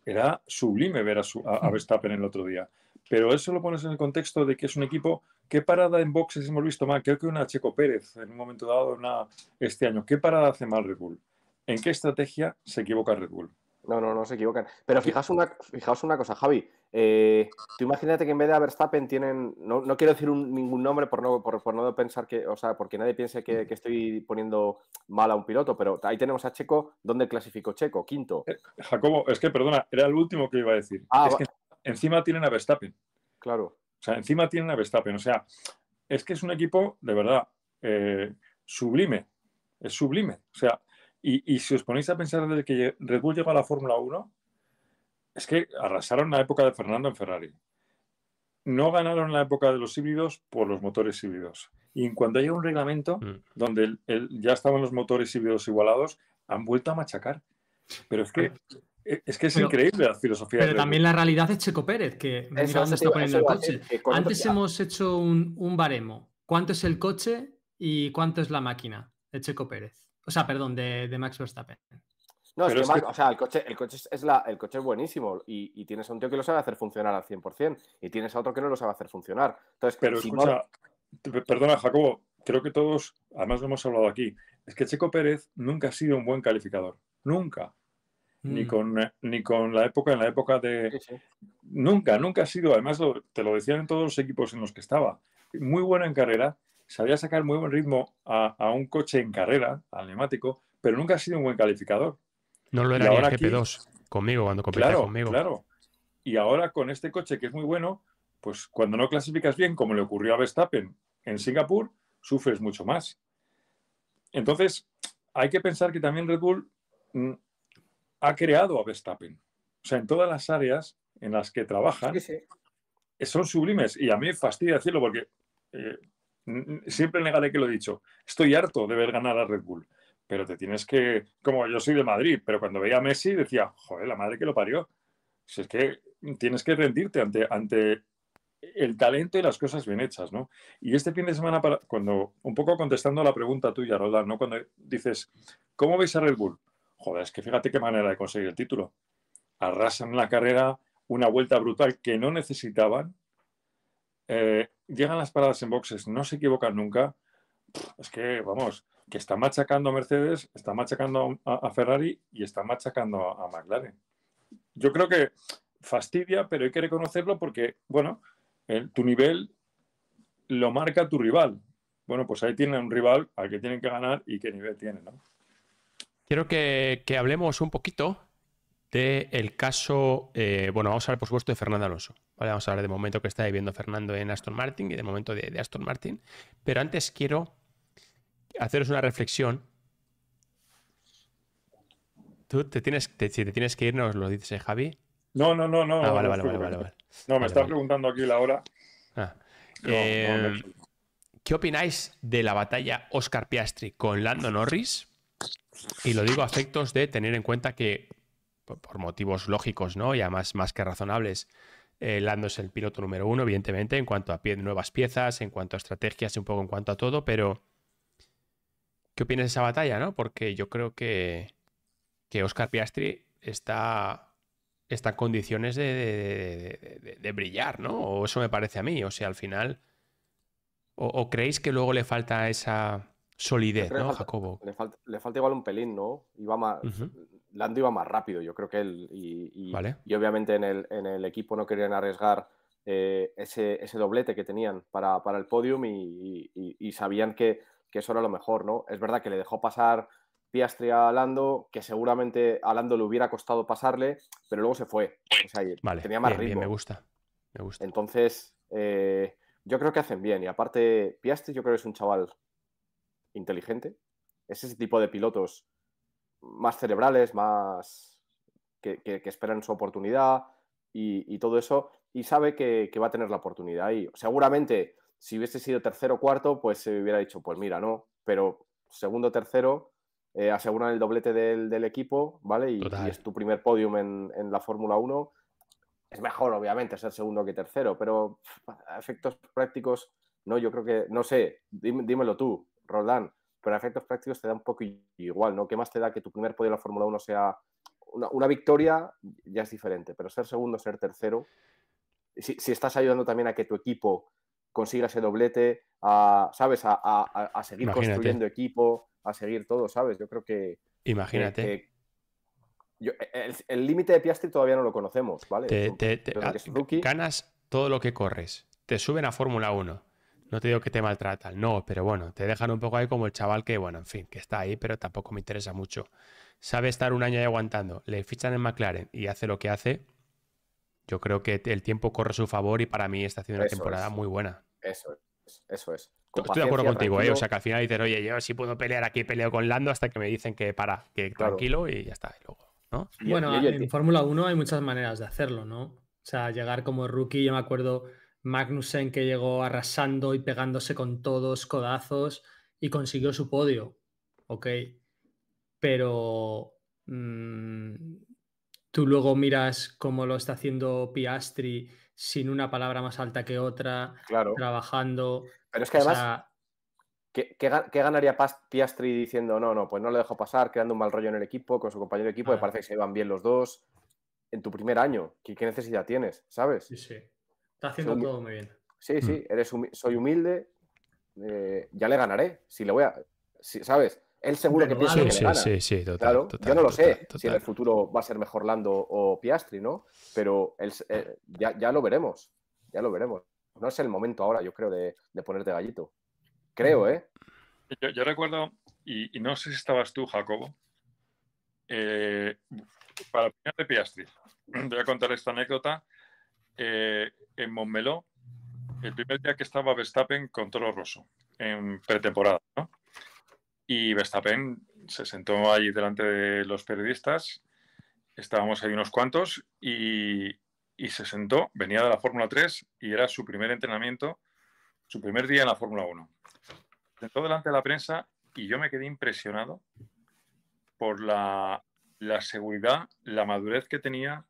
era, sublime ver a, su, a, hmm. Verstappen el otro día. Pero eso lo pones en el contexto de que es un equipo. ¿Qué parada en boxes hemos visto mal? Creo que una Checo Pérez en un momento dado este año. ¿Qué parada hace mal Bull? ¿En qué estrategia se equivoca Red Bull? No, no, no se equivocan. Pero fijaos una, fijaos una cosa, Javi. Eh, tú imagínate que en vez de Verstappen tienen. No, quiero decir ningún nombre por no, por, pensar que. O sea, porque nadie piense que, estoy poniendo mal a un piloto, pero ahí tenemos a Checo. ¿Dónde clasificó Checo? Quinto. Eh, Jacobo, es que perdona, era el último que iba a decir. Ah, es que encima tienen a Verstappen. Claro. O sea, encima tienen a Verstappen. O sea, es que es un equipo, de verdad, eh, sublime. Es sublime. O sea, y, si os ponéis a pensar desde que Red Bull llegó a la Fórmula 1, es que arrasaron la época de Fernando en Ferrari. No ganaron la época de los híbridos por los motores híbridos. Y en cuanto haya un reglamento mm. donde ya estaban los motores híbridos igualados, han vuelto a machacar. Pero es que eh, es que es increíble la filosofía. Pero también la realidad de Checo Pérez, que el coche. Antes hemos hecho un, baremo. ¿Cuánto es el coche y cuánto es la máquina de Checo Pérez? O sea, perdón, de, Max Verstappen. No, es que, o sea, el coche, el coche, es, la, el coche es buenísimo y, tienes a un tío que lo sabe hacer funcionar al 100% y tienes a otro que no lo sabe hacer funcionar. Entonces, pero escucha, perdona, Jacobo, creo que todos, además lo hemos hablado aquí, es que Checo Pérez nunca ha sido un buen calificador, nunca. Ni mm. con, eh, ni con la época, en la época de... Nunca, nunca ha sido, además te lo decían en todos los equipos en los que estaba, muy bueno en carrera, sabía sacar muy buen ritmo a, un coche en carrera, al neumático, pero nunca ha sido un buen calificador. No lo era en el GP2 conmigo cuando competía conmigo. Claro. Y ahora con este coche que es muy bueno, pues cuando no clasificas bien, como le ocurrió a Verstappen en Singapur, sufres mucho más. Entonces, hay que pensar que también Red Bull mm, ha creado a Verstappen. O sea, en todas las áreas en las que trabajan, son sublimes. Y a mí me fastidia decirlo porque eh, Mm, siempre negaré que lo he dicho, estoy harto de ver ganar a Red Bull, pero te tienes que, como yo soy de Madrid, pero cuando veía a Messi decía, joder, la madre que lo parió. Si es que tienes que rendirte ante, ante el talento y las cosas bien hechas, ¿no? Y este fin de semana, cuando, un poco contestando a la pregunta tuya, Roland, ¿no? Cuando dices, ¿cómo veis a Red Bull? Joder, es que fíjate qué manera de conseguir el título. Arrasan la carrera, una vuelta brutal que no necesitaban, eh, llegan las paradas en boxes, no se equivocan nunca. Es que, vamos, que está machacando a Mercedes, está machacando a, Ferrari y está machacando a, McLaren. Yo creo que fastidia, pero hay que reconocerlo porque, bueno, tu nivel lo marca tu rival. Bueno, pues ahí tienen un rival al que tienen que ganar y qué nivel tiene, ¿no? Quiero que, hablemos un poquito del el caso, eh, bueno, vamos a hablar por supuesto de Fernando Alonso, vamos a hablar de momento que está viviendo Fernando en Aston Martin y de momento de, Aston Martin. Pero antes quiero haceros una reflexión Tú te tienes, si te tienes que ir, nos lo dices, ¿eh, Javi. No, no, no, no. Ah, vale, vale, vale, vale, No, me está preguntando aquí la hora. Ah, eh, ¿Qué opináis de la batalla Oscar Piastri con Lando Norris? Y lo digo a efectos de tener en cuenta que, por, motivos lógicos, ¿no? Y además más que razonables, eh, Lando es el piloto número uno, evidentemente, en cuanto a pie nuevas piezas, en cuanto a estrategias, un poco en cuanto a todo, pero ¿qué opinas de esa batalla, no? Porque yo creo que, que Oscar Piastri está, está en condiciones de, brillar, ¿no? O eso me parece a mí. O sea, al final. ¿O, creéis que luego le falta esa solidez, no, Jacobo? Le falta, igual un pelín, ¿no? Iba más, Lando iba más rápido, yo creo que él. Y, y obviamente en el, equipo no querían arriesgar eh, ese, doblete que tenían para, el podium y, sabían que, eso era lo mejor, ¿no? Es verdad que le dejó pasar Piastri a Lando, que seguramente a Lando le hubiera costado pasarle, pero luego se fue. Tenía más ritmo. me gusta. Entonces, eh, yo creo que hacen bien. Y aparte, Piastri, yo creo que es un chaval inteligente. Es ese tipo de pilotos más cerebrales, más que, esperan su oportunidad y, todo eso, y sabe que, va a tener la oportunidad. Y seguramente si hubiese sido tercero o cuarto, pues se hubiera dicho, pues mira, no, pero segundo tercero eh, aseguran el doblete del, equipo, ¿vale? Y, es tu primer podium en, en la Fórmula 1. Es mejor, obviamente, ser segundo que tercero, pero efectos prácticos, no, yo creo que, no sé, dímelo tú, Roldán pero a efectos prácticos te da un poco igual, ¿no? ¿Qué más te da que tu primer podio en la Fórmula 1 sea una, victoria? Ya es diferente, pero ser segundo, ser tercero, si, estás ayudando también a que tu equipo consiga ese doblete, a, ¿sabes? A, seguir construyendo equipo, a seguir todo, ¿sabes? Yo creo que... Imagínate. el límite de Piastri todavía no lo conocemos, ¿vale? Ah, ganas todo lo que corres, te suben a Fórmula 1 no te digo que te maltratan, no, pero bueno, te dejan un poco ahí como el chaval que, bueno, en fin, que está ahí, pero tampoco me interesa mucho. Sabe estar un año ahí aguantando, le fichan en McLaren y hace lo que hace. Yo creo que el tiempo corre a su favor y para mí está haciendo una temporada muy buena. Eso es, eso es. Estoy de acuerdo contigo, eh, o sea que al final dices, oye, yo sí puedo pelear aquí, peleo con Lando hasta que me dicen que para, que tranquilo y ya está. luego, Bueno, en Fórmula 1 hay muchas maneras de hacerlo, ¿no? O sea, llegar como rookie, yo me acuerdo Magnussen que llegó arrasando y pegándose con todos, codazos, y consiguió su podio. Ok. Pero mm, tú luego miras cómo lo está haciendo Piastri sin una palabra más alta que otra, claro. trabajando. Pero es que además, ¿qué, ganaría Piastri diciendo no, no, pues no lo dejo pasar, creando un mal rollo en el equipo, con su compañero de equipo, parece que se iban bien los dos? En tu primer año, ¿qué, qué necesidad tienes? ¿Sabes? Sí, sí. Está haciendo todo muy bien. Sí, sí, mm. soy humilde. Eh, ya le ganaré. Si le voy a. ¿Sabes? Él seguro que piensa sí, que sí, gana. Sí, sí, yo no lo sé si en el futuro va a ser mejor Lando o Piastri, ¿no? Pero eh, ya, lo veremos. Ya lo veremos. No es el momento ahora, yo creo, de, ponerte gallito. Creo, ¿eh? Yo, recuerdo, y, no sé si estabas tú, Jacobo, eh, para de Piastri. <clears throat> voy a contar esta anécdota eh, en Montmeló, el primer día que estaba Verstappen con Toro Rosso, en pretemporada, Y Verstappen se sentó ahí delante de los periodistas, estábamos ahí unos cuantos, y, se sentó, venía de la Fórmula 3 y era su primer entrenamiento, su primer día en la Fórmula 1. Sentó delante de la prensa y yo me quedé impresionado por la, la seguridad, la madurez que tenía,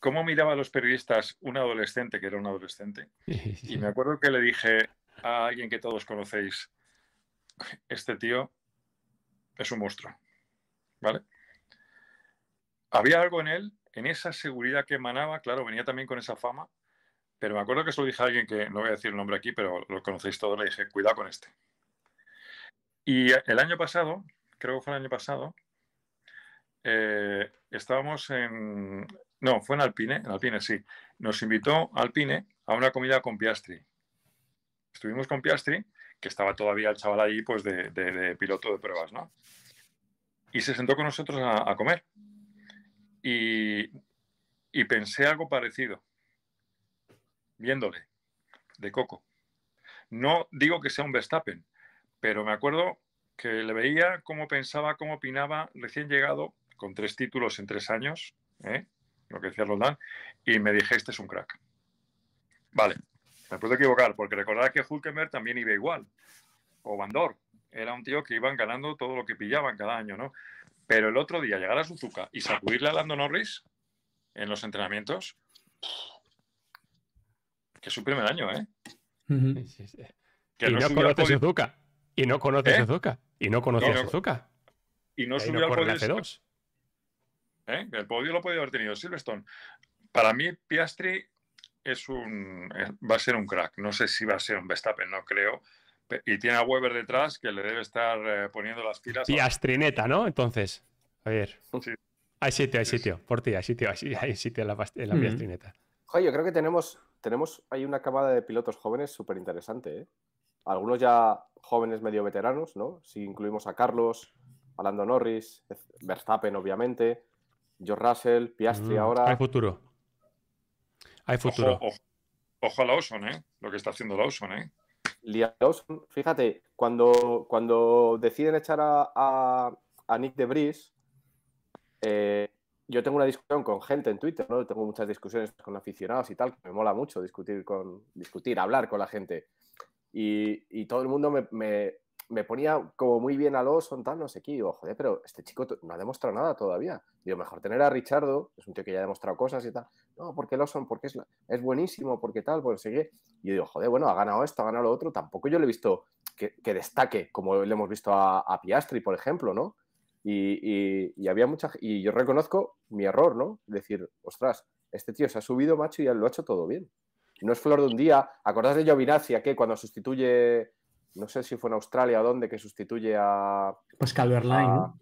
cómo miraba a los periodistas un adolescente, que era un adolescente, y me acuerdo que le dije a alguien que todos conocéis, este tío es un monstruo, ¿vale? Había algo en él, en esa seguridad que emanaba, claro, venía también con esa fama, pero me acuerdo que se lo dije a alguien que, no voy a decir el nombre aquí, pero lo conocéis todos, le dije, cuidado con este. Y el año pasado, creo que fue el año pasado, eh, estábamos en, no, fue en Alpine, en Alpine sí. Nos invitó Alpine a una comida con Piastri. Estuvimos con Piastri, que estaba todavía el chaval allí pues de, piloto de pruebas, ¿no? Y se sentó con nosotros a, comer. Y, y pensé algo parecido, viéndole, de coco. No digo que sea un Verstappen, pero me acuerdo que le veía cómo pensaba, cómo opinaba, recién llegado, con tres títulos en tres años, ¿eh? lo que decía Roldán, y me dije, este es un crack. Vale, me puedo equivocar, porque recordad que Hulkemer también iba igual, o Bandor, era un tío que iban ganando todo lo que pillaban cada año, ¿no? Pero el otro día llegar a Suzuka y sacudirle a Lando Norris en los entrenamientos, que es su primer año, ¿eh? y no, conoce Suzuka. Y no conoces Suzuka. Y no conoce ¿Eh? Suzuka. Y no, subió al ¿eh? El podio lo puede haber tenido Silverstone. Para mí, Piastri es un, va a ser un crack. No sé si va a ser un Verstappen, no creo. Y tiene a Weber detrás que le debe estar eh, poniendo las filas. Piastrineta, ¿no? Entonces, a ver. Hay sitio, hay sitio. Por ti, hay sitio, hay sitio en la, en la Piastrineta. Joder, yo creo que tenemos, tenemos hay una camada de pilotos jóvenes súper interesante. ¿eh? Algunos ya jóvenes medio veteranos, ¿no? Si incluimos a Carlos, a Lando Norris, Verstappen, obviamente, George Russell, Piastri mm, ahora. Hay futuro. Hay futuro. Ojo, ojo, a ¿eh? Lo que está haciendo Lawson, ¿eh? Lawson, fíjate, cuando, cuando deciden echar a, a, Nick de Bris, eh, yo tengo una discusión con gente en Twitter, ¿no? Tengo muchas discusiones con aficionados y tal, que me mola mucho discutir con, discutir, hablar con la gente. Y, y todo el mundo me, me ponía como muy bien a Oson, tal, no sé qué. digo, joder, pero este chico no ha demostrado nada todavía. Digo, mejor tener a Richardo, es un tío que ya ha demostrado cosas y tal. No, porque el son porque es, es buenísimo, porque tal, pues sigue. Y yo digo, joder, bueno, ha ganado esto, ha ganado lo otro. Tampoco yo le he visto que, destaque, como le hemos visto a, Piastri, por ejemplo, ¿no? Y, había Y yo reconozco mi error, ¿no? Decir, ostras, este tío se ha subido, macho, y lo ha hecho todo bien. No es flor de un día. ¿Acordás de Giovinazzi, que cuando sustituye no sé si fue en Australia o dónde, que sustituye a. Pascal Verlaine, ¿no?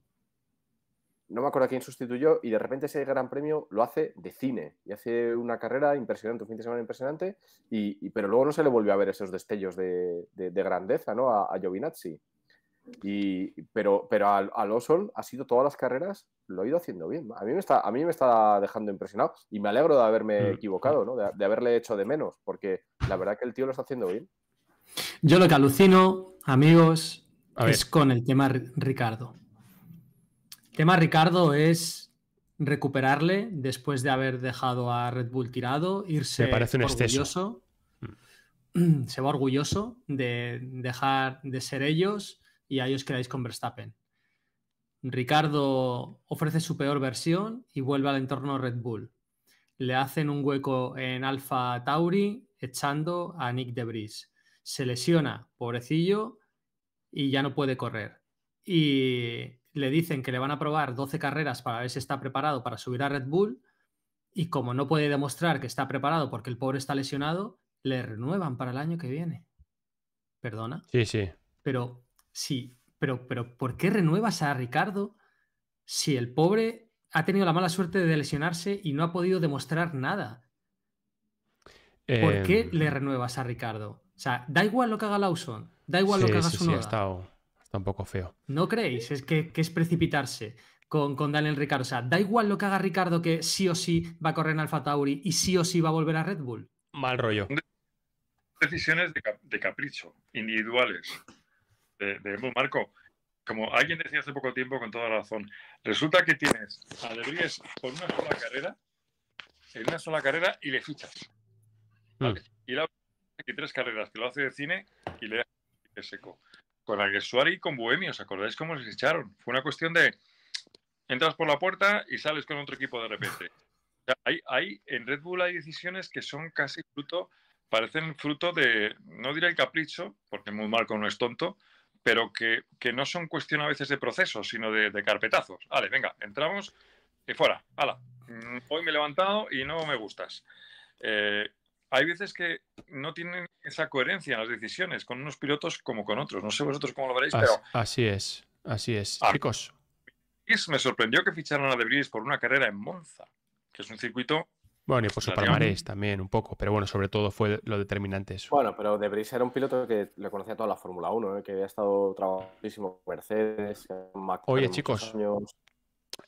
me acuerdo quién sustituyó, y de repente ese gran premio lo hace de cine y hace una carrera impresionante, un fin de semana impresionante, y, pero luego no se le volvió a ver esos destellos de, grandeza ¿no? a, Giovinazzi. Y, pero pero al, ha sido todas las carreras, lo ha ido haciendo bien. A mí me está, a mí me está dejando impresionado y me alegro de haberme mm. equivocado, ¿no? de, haberle hecho de menos, porque la verdad que el tío lo está haciendo bien. Yo lo que alucino, amigos, es con el tema Ricardo. El tema Ricardo es recuperarle después de haber dejado a Red Bull tirado, irse parece orgulloso. Mm. Se va orgulloso de dejar de ser ellos y ahí os quedáis con Verstappen. Ricardo ofrece su peor versión y vuelve al entorno Red Bull. Le hacen un hueco en Alfa Tauri echando a Nick de Debris se lesiona, pobrecillo, y ya no puede correr. Y le dicen que le van a probar 12 carreras para ver si está preparado para subir a Red Bull. Y como no puede demostrar que está preparado porque el pobre está lesionado, le renuevan para el año que viene. Perdona. Sí, sí. Pero sí, pero, pero ¿por qué renuevas a Ricardo si el pobre ha tenido la mala suerte de lesionarse y no ha podido demostrar nada? ¿Por qué em. le renuevas a Ricardo? O sea, da igual lo que haga Lawson, da igual lo que haga sí, Sunoda. Sí, estado, un poco feo. ¿No creéis? Es que, es precipitarse con, con, Daniel Ricardo. O sea, da igual lo que haga Ricardo que sí o sí va a correr en Alfa Tauri y sí o sí va a volver a Red Bull. Mal rollo. Decisiones de, capricho, individuales. De, de, Marco, como alguien decía hace poco tiempo con toda razón, resulta que tienes a Vries por una sola carrera, en una sola carrera y le fichas. ¿Vale? Mm. Tres carreras que lo hace de cine y le deja seco. Con Alguersuari y con Bohemio, ¿os acordáis cómo se echaron? Fue una cuestión de entras por la puerta y sales con otro equipo de repente. <laughs> hay, en Red Bull hay decisiones que son casi fruto, parecen fruto de, no diré el capricho, porque muy mal no es tonto, pero que, no son cuestión a veces de procesos, sino de, de carpetazos. Vale, venga, entramos y fuera, hala, mm, hoy me he levantado y no me gustas. Eh, hay veces que no tienen esa coherencia en las decisiones con unos pilotos como con otros. No sé vosotros cómo lo veréis, pero. Así es, así es. Ah. Chicos. Me sorprendió que ficharon a Debris por una carrera en Monza, que es un circuito. Bueno, y por su palmarés también, un poco, pero bueno, sobre todo fue lo determinante eso. Bueno, pero Debris era un piloto que le conocía toda la Fórmula 1, ¿eh? que había estado trabajando con Mercedes, Mac Oye, chicos,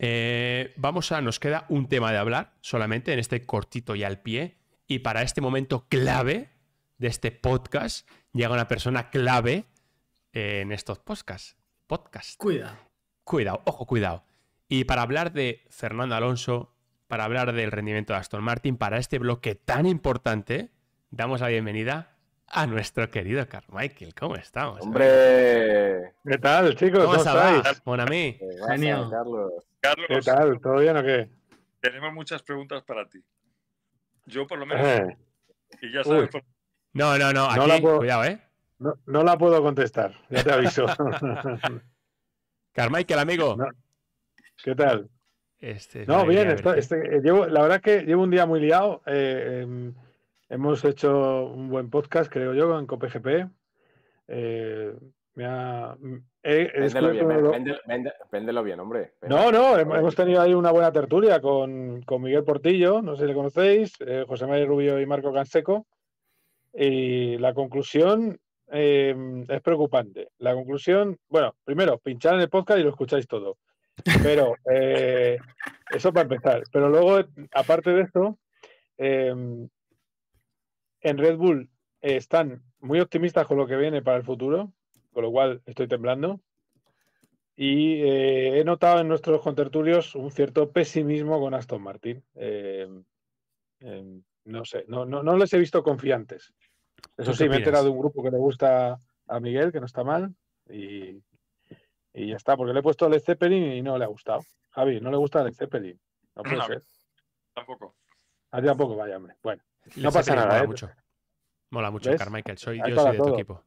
Eh, vamos a, nos queda un tema de hablar solamente en este cortito y al pie. Y para este momento clave de este podcast llega una persona clave eh, en estos podcasts. Podcast. Cuidado. Cuidado, ojo, cuidado. Y para hablar de Fernando Alonso, para hablar del rendimiento de Aston Martin, para este bloque tan importante, damos la bienvenida a nuestro querido Carmichael. ¿Cómo estamos? Hombre, ¿qué tal, chicos? ¿Cómo, estáis? Bueno, a mí. Genial. Carlos. ¿Qué tal? ¿Todo bien o qué? Tenemos muchas preguntas para ti. Yo por lo menos. No, no, no. Aquí, no la puedo... ¿eh? No, la puedo contestar, ya te aviso. <laughs> <laughs> Carmichael, amigo. ¿Qué tal? Este, no, bien, este, eh, la verdad que llevo un día muy liado. Eh, em, hemos hecho un buen podcast, creo yo, en COPGP. Eh, Mm, véndelo, bien, hombre. No, no, hemos tenido ahí una buena tertulia con, Miguel Portillo, no sé si le conocéis, eh, José María Rubio y Marco Canseco. Y la conclusión em, es preocupante. La conclusión, bueno, primero, pinchar en el podcast y lo escucháis todo. Pero <laughs> eh, eso para empezar. Pero luego, aparte de esto, em, en Red Bull eh, están muy optimistas con lo que viene para el futuro con lo cual estoy temblando. Y eh, he notado en nuestros contertulios un cierto pesimismo con Aston Martin. Em, em, no sé, no, no, les he visto confiantes. Eso sí, me he enterado de un grupo que le gusta a Miguel, que no está mal, y, ya está, porque le he puesto al Zeppelin y no le ha gustado. Javi, no le gusta el Zeppelin. No Tampoco. A ti tampoco, vaya, hombre. Bueno, no pasa nada. Mola ¿eh? mucho. Mola mucho, Carmichael. Soy, yo soy de tu equipo.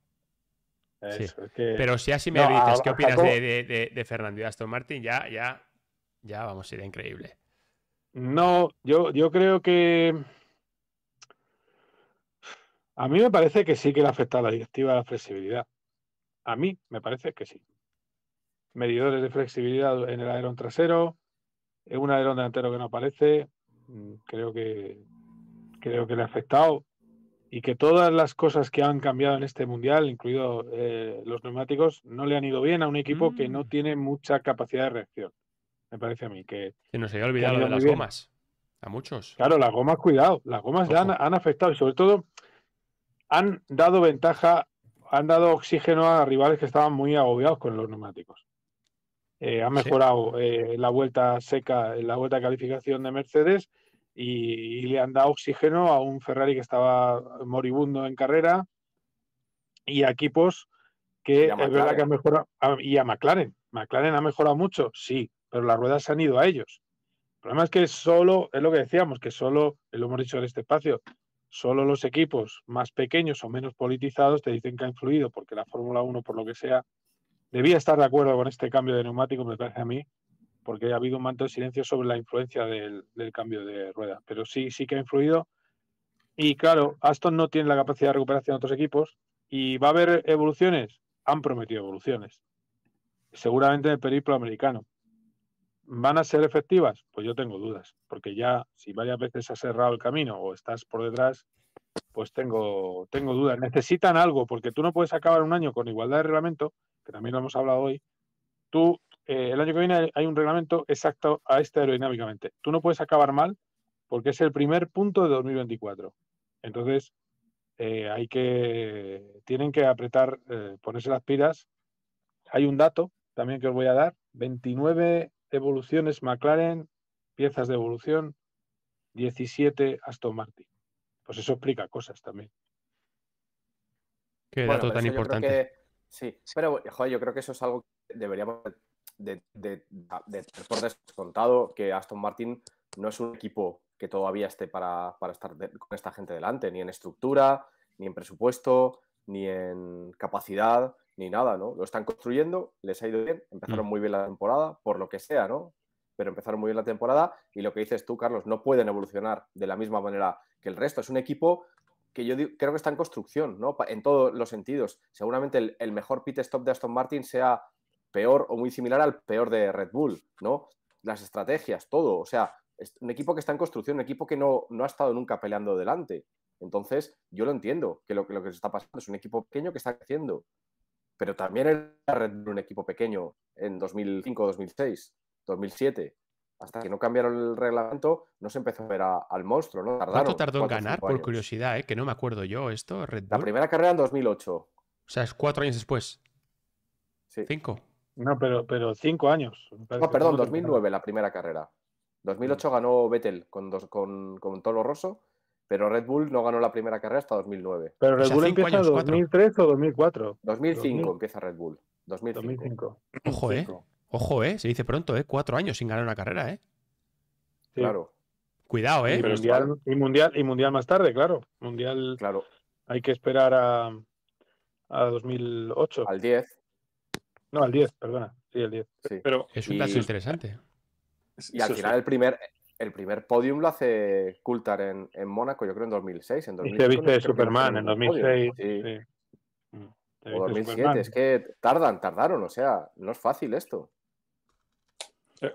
Pero si así me dices, ¿qué opinas de, Fernando y Aston Martin? Ya, ya, ya vamos, ir increíble. No, yo, yo creo que. A mí me parece que sí que le ha afectado la directiva la flexibilidad. A mí me parece que sí. Medidores de flexibilidad en el alerón trasero, en un alerón delantero que no aparece, mm, creo que creo que le ha afectado y que todas las cosas que han cambiado en este mundial, incluido eh, los neumáticos, no le han ido bien a un equipo que no mm. tiene mucha capacidad de reacción. Me parece a mí que. Se nos había olvidado de las gomas. A muchos. Claro, las gomas, cuidado. Las gomas ya han, afectado y sobre todo han dado ventaja, han dado oxígeno a rivales que estaban muy agobiados con los neumáticos. Eh, han mejorado eh, la vuelta seca, la vuelta de calificación de Mercedes y, le han dado oxígeno a un Ferrari que estaba moribundo en carrera y a equipos que es verdad que han mejorado. Y a McLaren. McLaren ha mejorado mucho, sí, pero las ruedas se han ido a ellos. El problema es que solo, es lo que decíamos, que solo, lo hemos dicho en este espacio, solo los equipos más pequeños o menos politizados te dicen que ha influido, porque la Fórmula 1, por lo que sea, debía estar de acuerdo con este cambio de neumático, me parece a mí, porque ha habido un manto de silencio sobre la influencia del, cambio de rueda. Pero sí, sí que ha influido. Y claro, Aston no tiene la capacidad de recuperación de otros equipos. ¿Y va a haber evoluciones? Han prometido evoluciones. Seguramente en el periplo americano. ¿Van a ser efectivas? Pues yo tengo dudas, porque ya si varias veces has cerrado el camino o estás por detrás, pues tengo, tengo dudas. Necesitan algo, porque tú no puedes acabar un año con igualdad de reglamento, que también lo hemos hablado hoy. Tú eh, el año que viene hay un reglamento exacto a este aerodinámicamente. Tú no puedes acabar mal porque es el primer punto de 2024. Entonces, eh, hay que, tienen que apretar, eh, ponerse las pilas. Hay un dato también que os voy a dar, 29 evoluciones McLaren, piezas de evolución, 17 Aston Martin. Pues eso explica cosas también. Qué dato tan importante. sí, pero yo creo que eso es algo que deberíamos de, de, descontado que Aston Martin no es un equipo que todavía esté para, estar con esta gente delante, ni en estructura, ni en presupuesto, ni en capacidad, ni nada, ¿no? Lo están construyendo, les ha ido bien, empezaron mm. muy bien la temporada, por lo que sea, ¿no? Pero empezaron muy bien la temporada y lo que dices tú, Carlos, no pueden evolucionar de la misma manera que el resto. Es un equipo que yo creo que está en construcción, ¿no? En todos los sentidos. Seguramente el mejor pit stop de Aston Martin sea peor o muy similar al peor de Red Bull, ¿no? Las estrategias, todo. O sea, es un equipo que está en construcción, un equipo que no, no ha estado nunca peleando delante. Entonces, yo lo entiendo, que lo, que lo que está pasando es un equipo pequeño que está creciendo. Pero también era Red Bull un equipo pequeño en 2005, 2006, 2007. Hasta que no cambiaron el reglamento, no se empezó a ver al monstruo. ¿no? ¿Cuánto tardó en ganar? Por curiosidad, ¿eh? que no me acuerdo yo esto. La primera carrera en 2008. O sea, es cuatro años después. Cinco. No, pero, pero cinco años. perdón, 2009 la primera carrera. 2008 mm. ganó Vettel con, dos, con, con Rosso, pero Red Bull no ganó la primera carrera hasta 2009. Pero Red Bull empieza en 2003 o 2004. 2005 empieza Red Bull. 2005. Ojo, eh. Ojo, eh. Se dice pronto, eh. Cuatro años sin ganar una carrera, eh. Claro. Cuidado, eh. Y mundial, mundial, y mundial más tarde, claro. Mundial. Claro. Hay que esperar a, a 2008. Al 10. No, al 10, perdona. Sí, el 10. es un caso interesante. Y al final el primer, el primer podium lo hace Coulthard en, Mónaco, yo creo en 2006. y viste Superman en 2006. sí. Mm. O 2007. Es que tardan, tardaron. O sea, no es fácil esto. Eh,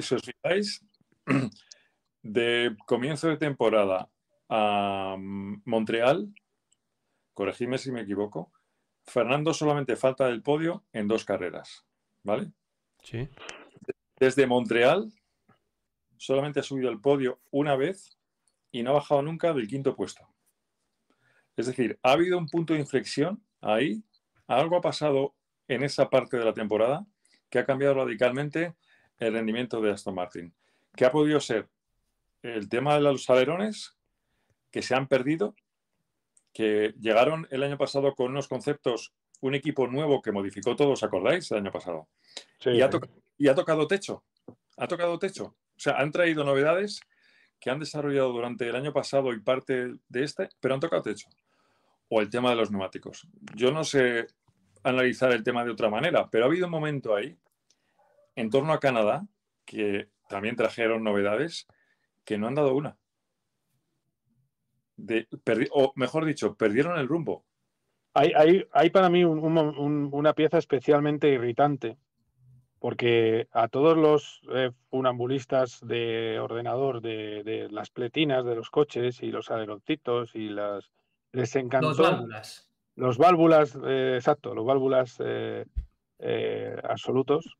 si os fijáis, <clears throat> de comienzo de temporada a mm, Montreal, corregime si me equivoco, Fernando solamente falta del podio en dos carreras, ¿vale? Sí. Desde Montreal solamente ha subido al podio una vez y no ha bajado nunca del quinto puesto. Es decir, ha habido un punto de inflexión ahí, algo ha pasado en esa parte de la temporada que ha cambiado radicalmente el rendimiento de Aston Martin, que ha podido ser el tema de los alerones que se han perdido que llegaron el año pasado con unos conceptos, un equipo nuevo que modificó todo, ¿os acordáis? El año pasado. y, y ha tocado techo. Ha tocado techo. O sea, han traído novedades que han desarrollado durante el año pasado y parte de este, pero han tocado techo. O el tema de los neumáticos. Yo no sé analizar el tema de otra manera, pero ha habido un momento ahí, en torno a Canadá, que también trajeron novedades, que no han dado una o mejor dicho, perdieron el rumbo. Hay, para mí una pieza especialmente irritante, porque a todos los eh, funambulistas de ordenador, de, las pletinas de los coches y los aleroncitos y las... Les encantó... Los válvulas. Los válvulas, eh, exacto, los válvulas eh, absolutos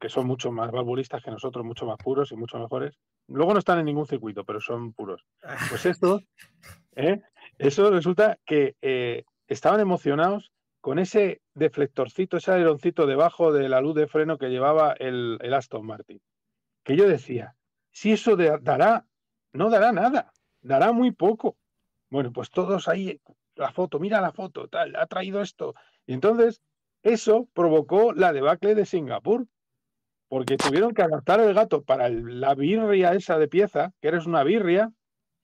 que son mucho más valvulistas que nosotros, mucho más puros y mucho mejores. Luego no están en ningún circuito, pero son puros. Pues <laughs> esto, ¿eh? eso resulta que eh, estaban emocionados con ese deflectorcito, ese aleroncito debajo de la luz de freno que llevaba el, el Aston Martin. Que yo decía, si eso dará, no dará nada, dará muy poco. Bueno, pues todos ahí, la foto, mira la foto, tal, ha traído esto. Y entonces, eso provocó la debacle de Singapur porque tuvieron que adaptar el gato para la birria esa de pieza, que eres una birria,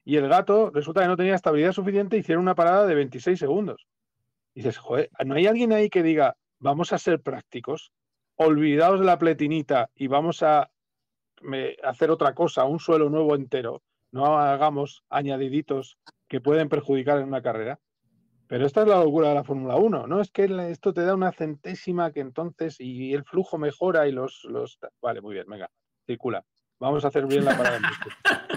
y el gato resulta que no tenía estabilidad suficiente, hicieron una parada de 26 segundos. Y dices, joder, ¿no hay alguien ahí que diga, vamos a ser prácticos, olvidaos de la pletinita y vamos a hacer otra cosa, un suelo nuevo entero, no hagamos añadiditos que pueden perjudicar en una carrera? Pero esta es la locura de la Fórmula 1, ¿no? Es que esto te da una centésima que entonces y el flujo mejora y los... los... Vale, muy bien, venga, circula. Vamos a hacer bien la parada.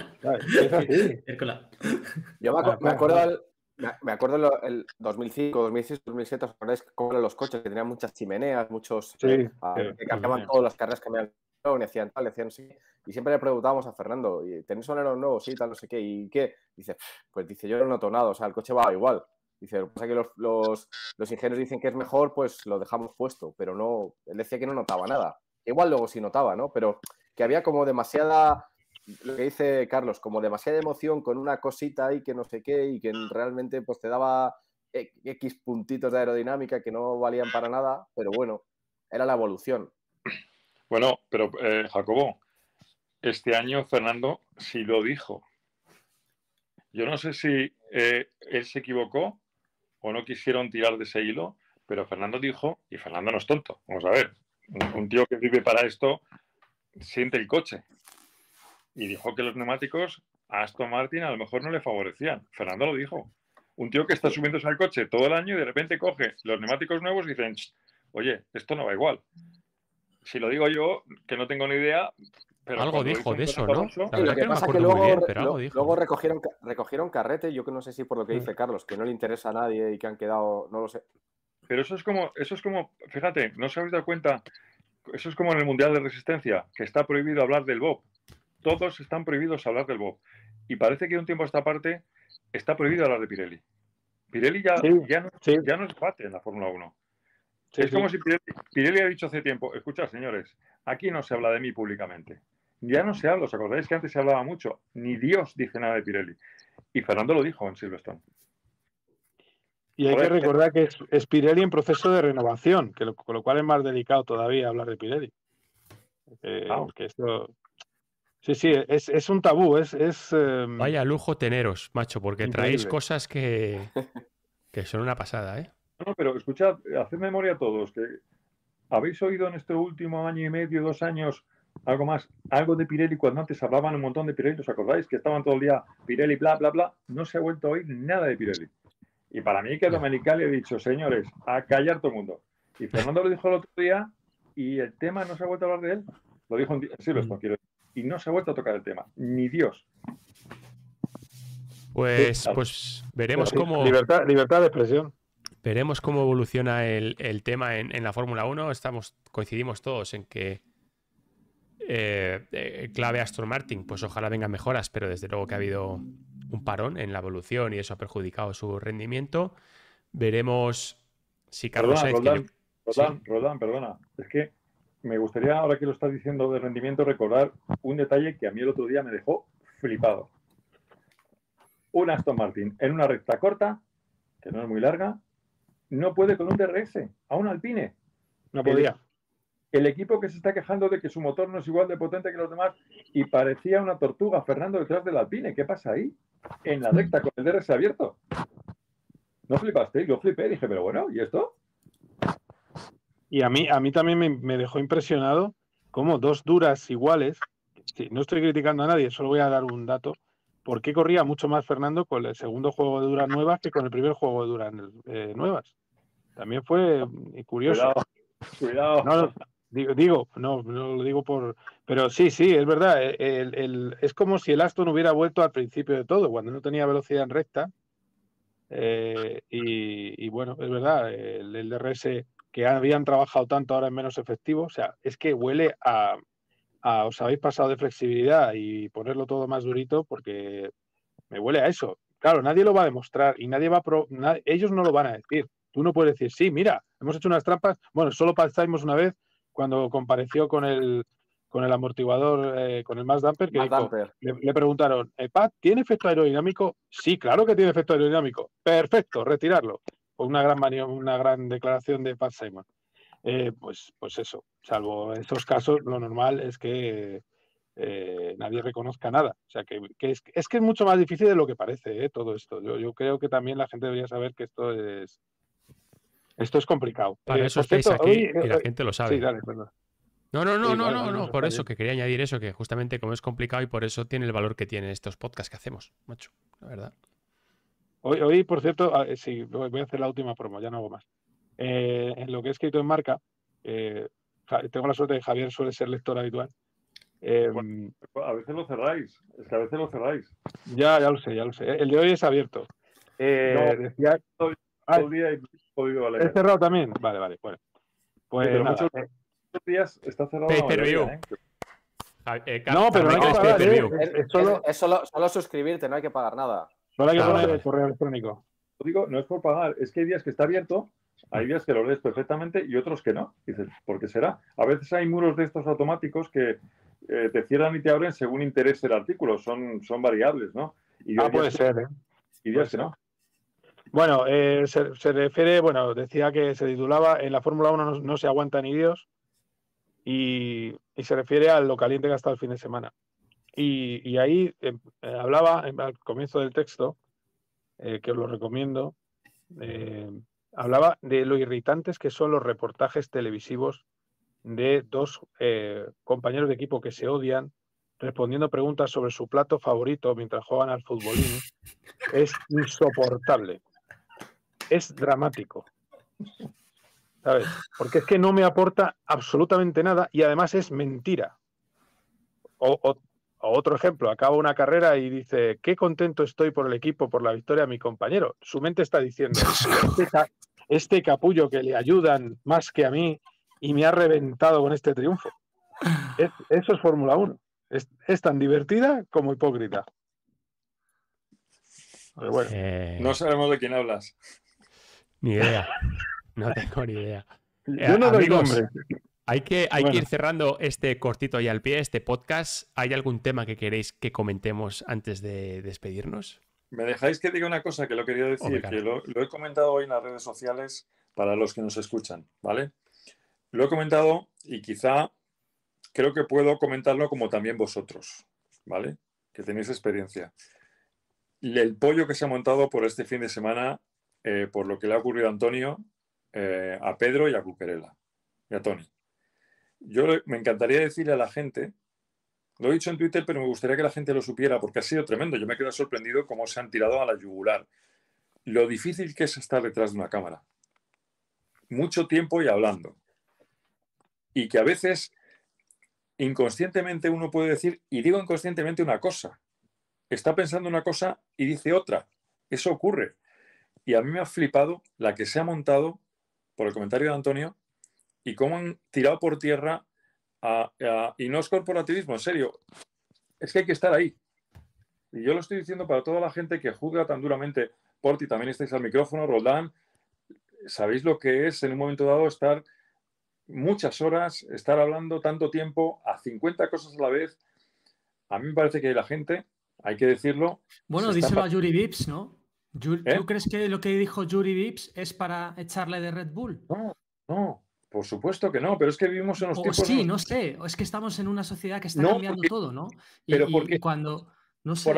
es <laughs> Yo me, me acuerdo del, me acuerdo el 2005, 2006, 2007, ¿os acordáis cómo eran los coches? Que tenían muchas chimeneas, muchos... Eh, ah, que cambiaban todas las carreras que me y hacían tal, hacían sí. Y siempre le preguntábamos a Fernando, ¿tenéis un nuevos? nuevo? Sí, tal, no sé qué. ¿Y qué? Dice, pues dice, yo no tonado, nada, o sea, el coche va igual. Dice, lo que pasa es que los, los, ingenieros dicen que es mejor, pues lo dejamos puesto, pero no, él decía que no notaba nada. Igual luego sí notaba, ¿no? Pero que había como demasiada, lo que dice Carlos, como demasiada emoción con una cosita ahí que no sé qué y que realmente pues te daba X e, puntitos de aerodinámica que no valían para nada, pero bueno, era la evolución. Bueno, pero eh, Jacobo, este año Fernando sí lo dijo. Yo no sé si eh, él se equivocó o no quisieron tirar de ese hilo, pero Fernando dijo, y Fernando no es tonto, vamos a ver, un tío que vive para esto siente el coche. Y dijo que los neumáticos a Aston Martin a lo mejor no le favorecían. Fernando lo dijo. Un tío que está subiéndose al coche todo el año y de repente coge los neumáticos nuevos y dicen, oye, esto no va igual. Si lo digo yo, que no tengo ni idea, pero algo dijo de eso, ¿no? lo que, pasa es que luego, recogieron, recogieron carrete, yo que no sé si por lo que mm. dice Carlos, que no le interesa a nadie y que han quedado, no lo sé. Pero eso es como, eso es como, fíjate, no se habéis dado cuenta, eso es como en el Mundial de Resistencia, que está prohibido hablar del Bob. Todos están prohibidos hablar del Bob. Y parece que un tiempo a esta parte está prohibido hablar de Pirelli. Pirelli ya, no, es parte en la Fórmula 1. es como si Pirelli ha dicho hace tiempo, escuchad señores, aquí no se habla de mí públicamente. Ya no se habla, ¿os acordáis que antes se hablaba mucho? Ni Dios dice nada de Pirelli. Y Fernando lo dijo en Silverstone. Y hay que recordar eh. que es, Pirelli en proceso de renovación, que con lo cual es más delicado todavía hablar de Pirelli. Eh, esto... Sí, sí, es, un tabú. Es, em, Vaya lujo teneros, macho, porque traéis cosas <laughs> que, son una pasada, ¿eh? No, pero escuchad, haced memoria a todos, que habéis oído en este último año y medio, dos años, algo más, algo de Pirelli, cuando antes hablaban un montón de Pirelli, ¿os acordáis? Que estaban todo el día Pirelli, bla, bla, bla, no se ha vuelto a oír nada de Pirelli. Y para mí que Domenicali he dicho, señores, a callar todo el mundo. Y Fernando lo dijo el otro día y el tema no se ha vuelto a hablar de él. Lo dijo en Silverstone, mm. quiero Y no se ha vuelto a tocar el tema, ni Dios. Pues, pues veremos cómo... Libertad, libertad de expresión. Veremos cómo evoluciona el, tema en, en la Fórmula 1. Estamos, coincidimos todos en que eh, eh, clave Aston Martin, pues ojalá venga mejoras, pero desde luego que ha habido un parón en la evolución y eso ha perjudicado su rendimiento. Veremos si Carlos perdona, Sainz. perdona. Es que me gustaría, ahora que lo estás diciendo de rendimiento, recordar un detalle que a mí el otro día me dejó flipado. Un Aston Martin en una recta corta, que no es muy larga, no puede con un DRS, a un Alpine. No podía el equipo que se está quejando de que su motor no es igual de potente que los demás y parecía una tortuga Fernando detrás del Alpine. ¿Qué pasa ahí? En la recta con el DRS abierto. No flipaste, yo flipé, dije, pero bueno, ¿y esto? Y a mí, a mí también me, dejó impresionado cómo dos duras iguales, no estoy criticando a nadie, solo voy a dar un dato, ¿por qué corría mucho más Fernando con el segundo juego de duras nuevas que con el primer juego de duras eh, nuevas? También fue eh, curioso. Cuidado. Cuidado. Digo, no, lo digo por... Pero sí, sí, es verdad. es como si el Aston hubiera vuelto al principio de todo, cuando no tenía velocidad en recta. Eh, y, bueno, es verdad, el, DRS que habían trabajado tanto ahora es menos efectivo. O sea, es que huele a, os habéis pasado de flexibilidad y ponerlo todo más durito porque me huele a eso. Claro, nadie lo va a demostrar y nadie va a ellos no lo van a decir. Tú no puedes decir, sí, mira, hemos hecho unas trampas. Bueno, solo pasamos una vez cuando compareció con el, con el amortiguador, eh, con el Mass damper, le, preguntaron, ¿Eh, ¿tiene efecto aerodinámico? Sí, claro que tiene efecto aerodinámico. Perfecto, retirarlo. Una gran, una gran declaración de Pat Simon. Eh, pues, pues eso, salvo estos casos, lo normal es que eh, nadie reconozca nada. O sea, que, es, que es mucho más difícil de lo que parece todo esto. yo, creo que también la gente debería saber que esto es, esto es complicado. Para eh, eso estáis aquí y la eh, gente lo sabe. No, no, no, no, no, no, por eso que quería añadir eso, que justamente como es complicado y por eso tiene el valor que tienen estos podcasts que hacemos, macho, la verdad. Hoy, hoy por cierto, ah, eh, sí, voy a hacer la última promo, ya no hago más. en lo que he escrito en marca, tengo la suerte de que Javier suele ser lector habitual. a veces lo cerráis, es que a veces lo cerráis. Ya, ya lo sé, ya lo sé. El de hoy es abierto. Ah, todo día ¿He cerrado también? Vale, vale, bueno. Pues pero muchos días está cerrado. ¿eh? Eh, no, pero no hay que pagar, ¿eh? Es, solo... suscribirte, no hay que pagar nada. Solo hay que ah, poner el correo electrónico. Lo digo, no es por pagar, es que hay días que está abierto, hay días que lo lees perfectamente y otros que no. Dices, ¿por qué será? A veces hay muros de estos automáticos que te cierran y te abren según interés el artículo, son, son variables, ¿no? Y ah, puede ser, ¿eh? Y días que no. Bueno, eh, se, refiere, bueno, decía que se titulaba En la Fórmula 1 no, se aguanta ni Dios y, se refiere a lo caliente que ha estado el fin de semana. Y, ahí eh, eh, hablaba al comienzo del texto, que os lo recomiendo, hablaba de lo irritantes que son los reportajes televisivos de dos compañeros de equipo que se odian, respondiendo preguntas sobre su plato favorito mientras juegan al futbolín es insoportable es dramático. ¿Sabes? Porque es que no me aporta absolutamente nada y además es mentira. O, otro ejemplo, acaba una carrera y dice, qué contento estoy por el equipo, por la victoria de mi compañero. Su mente está diciendo, este, este capullo que le ayudan más que a mí y me ha reventado con este triunfo. eso es Fórmula 1. Es, tan divertida como hipócrita. Eh. No sabemos de quién hablas. Ni idea. No tengo ni idea. Yo no doy Hay, que, hay ir cerrando este cortito ahí al pie, este podcast. ¿Hay algún tema que queréis que comentemos antes de despedirnos? ¿Me dejáis que diga una cosa que lo quería decir? que lo, he comentado hoy en las redes sociales para los que nos escuchan, ¿vale? Lo he comentado y quizá creo que puedo comentarlo como también vosotros, ¿vale? Que tenéis experiencia. El pollo que se ha montado por este fin de semana eh, por lo que le ha ocurrido a Antonio, eh, a Pedro y a Cuquerela y a Tony. Yo me encantaría decirle a la gente, lo he dicho en Twitter, pero me gustaría que la gente lo supiera porque ha sido tremendo. Yo me quedo sorprendido cómo se han tirado a la yugular. Lo difícil que es estar detrás de una cámara. Mucho tiempo y hablando. Y que a veces inconscientemente uno puede decir, y digo inconscientemente una cosa, está pensando una cosa y dice otra. Eso ocurre y a mí me ha flipado la que se ha montado por el comentario de Antonio y cómo han tirado por tierra a, y no es corporativismo, en serio, es que hay que estar ahí. Y yo lo estoy diciendo para toda la gente que juzga tan duramente. Porti, también estáis al micrófono, Roldán, sabéis lo que es en un momento dado estar muchas horas, estar hablando tanto tiempo a 50 cosas a la vez. A mí me parece que la gente, hay que decirlo. Bueno, dice la Yuri Vips, ¿no? ¿Eh? ¿Tú, crees que lo que dijo Jury Vips es para echarle de Red Bull? No, no, por supuesto que no, pero es que vivimos en los o tiempos. Sí, no sé, es que estamos en una sociedad que está cambiando todo, ¿no? pero cuando. No sé,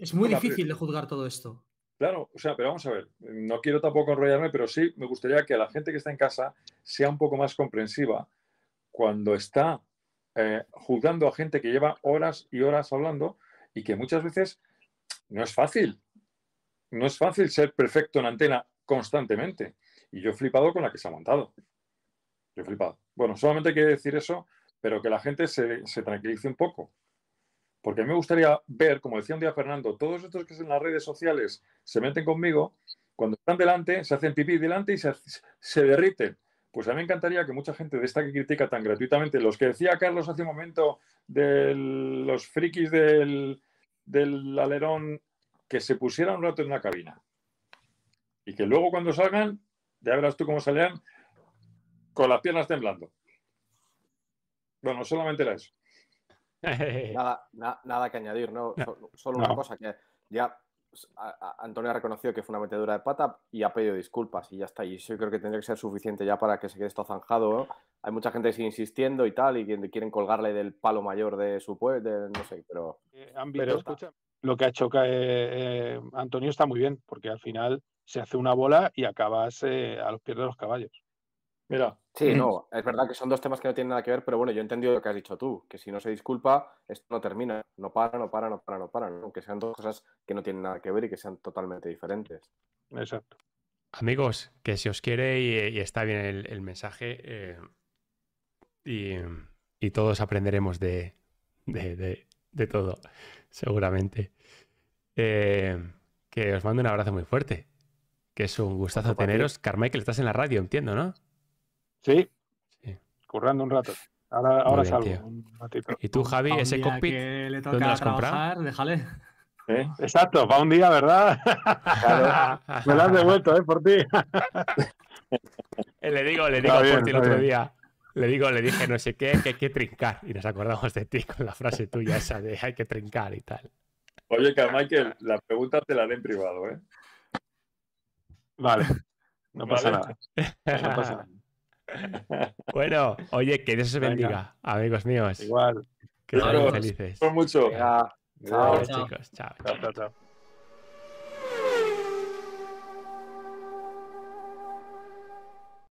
es muy difícil de juzgar todo esto. Claro, o sea, pero vamos a ver, no quiero tampoco enrollarme, pero sí me gustaría que la gente que está en casa sea un poco más comprensiva cuando está eh, juzgando a gente que lleva horas y horas hablando y que muchas veces no es fácil no es fácil ser perfecto en antena constantemente. Y yo he flipado con la que se ha montado. Yo he flipado. Bueno, solamente quiero decir eso, pero que la gente se, tranquilice un poco. Porque a mí me gustaría ver, como decía un día Fernando, todos estos que en las redes sociales se meten conmigo, cuando están delante, se hacen pipí delante y se, derriten. Pues a mí me encantaría que mucha gente de esta que critica tan gratuitamente, los que decía Carlos hace un momento de los frikis del, del alerón que se pusiera un rato en una cabina y que luego cuando salgan, ya verás tú cómo salían con las piernas temblando. Bueno, solamente era eso. <laughs> Nada, que añadir, ¿no? Solo, una cosa que ya Antonio ha reconocido que fue una metedura de pata y ha pedido disculpas y ya está. Y yo creo que tendría que ser suficiente ya para que se quede esto zanjado. Hay mucha gente que sigue insistiendo y tal y quieren colgarle del palo mayor de su pueblo, no sé, pero... Eh, pero escucha, lo que ha hecho eh, eh, Antonio está muy bien, porque al final se hace una bola y acabas eh, a los pies de los caballos. Mira. Sí, no, <clears throat> es verdad que son dos temas que no tienen nada que ver, pero bueno, yo he entendido lo que has dicho tú, que si no se disculpa, esto no termina, no para, no para, no para, no para, aunque sean dos cosas que no tienen nada que ver y que sean totalmente diferentes. Exacto. Amigos, que si os quiere y, está bien el, mensaje y, todos aprenderemos de, de, de todo seguramente. Eh, que os mando un abrazo muy fuerte. Que es un gustazo teneros. le estás en la radio, entiendo, ¿no? Sí. sí. Currando un rato. Ahora, salgo. Un ¿Y tú, Javi, ese cockpit? Le toca ¿Dónde lo has comprado? Déjale. Exacto, va un día, ¿verdad? Me lo has devuelto, ¿eh? Por ti. <laughs> Eh, le digo, le digo bien, por ti el otro día. Le digo, le dije no sé qué, que hay que trincar. Y nos acordamos de ti con la frase tuya esa de hay que trincar y tal. Oye, que a Michael la pregunta te la dé en privado, ¿eh? Vale. No pasa nada. No pasa <laughs> bueno, oye, que Dios os bendiga, amigos míos. Igual. Que felices. Por mucho. Chao, chao, chicos. chao. chao, chao.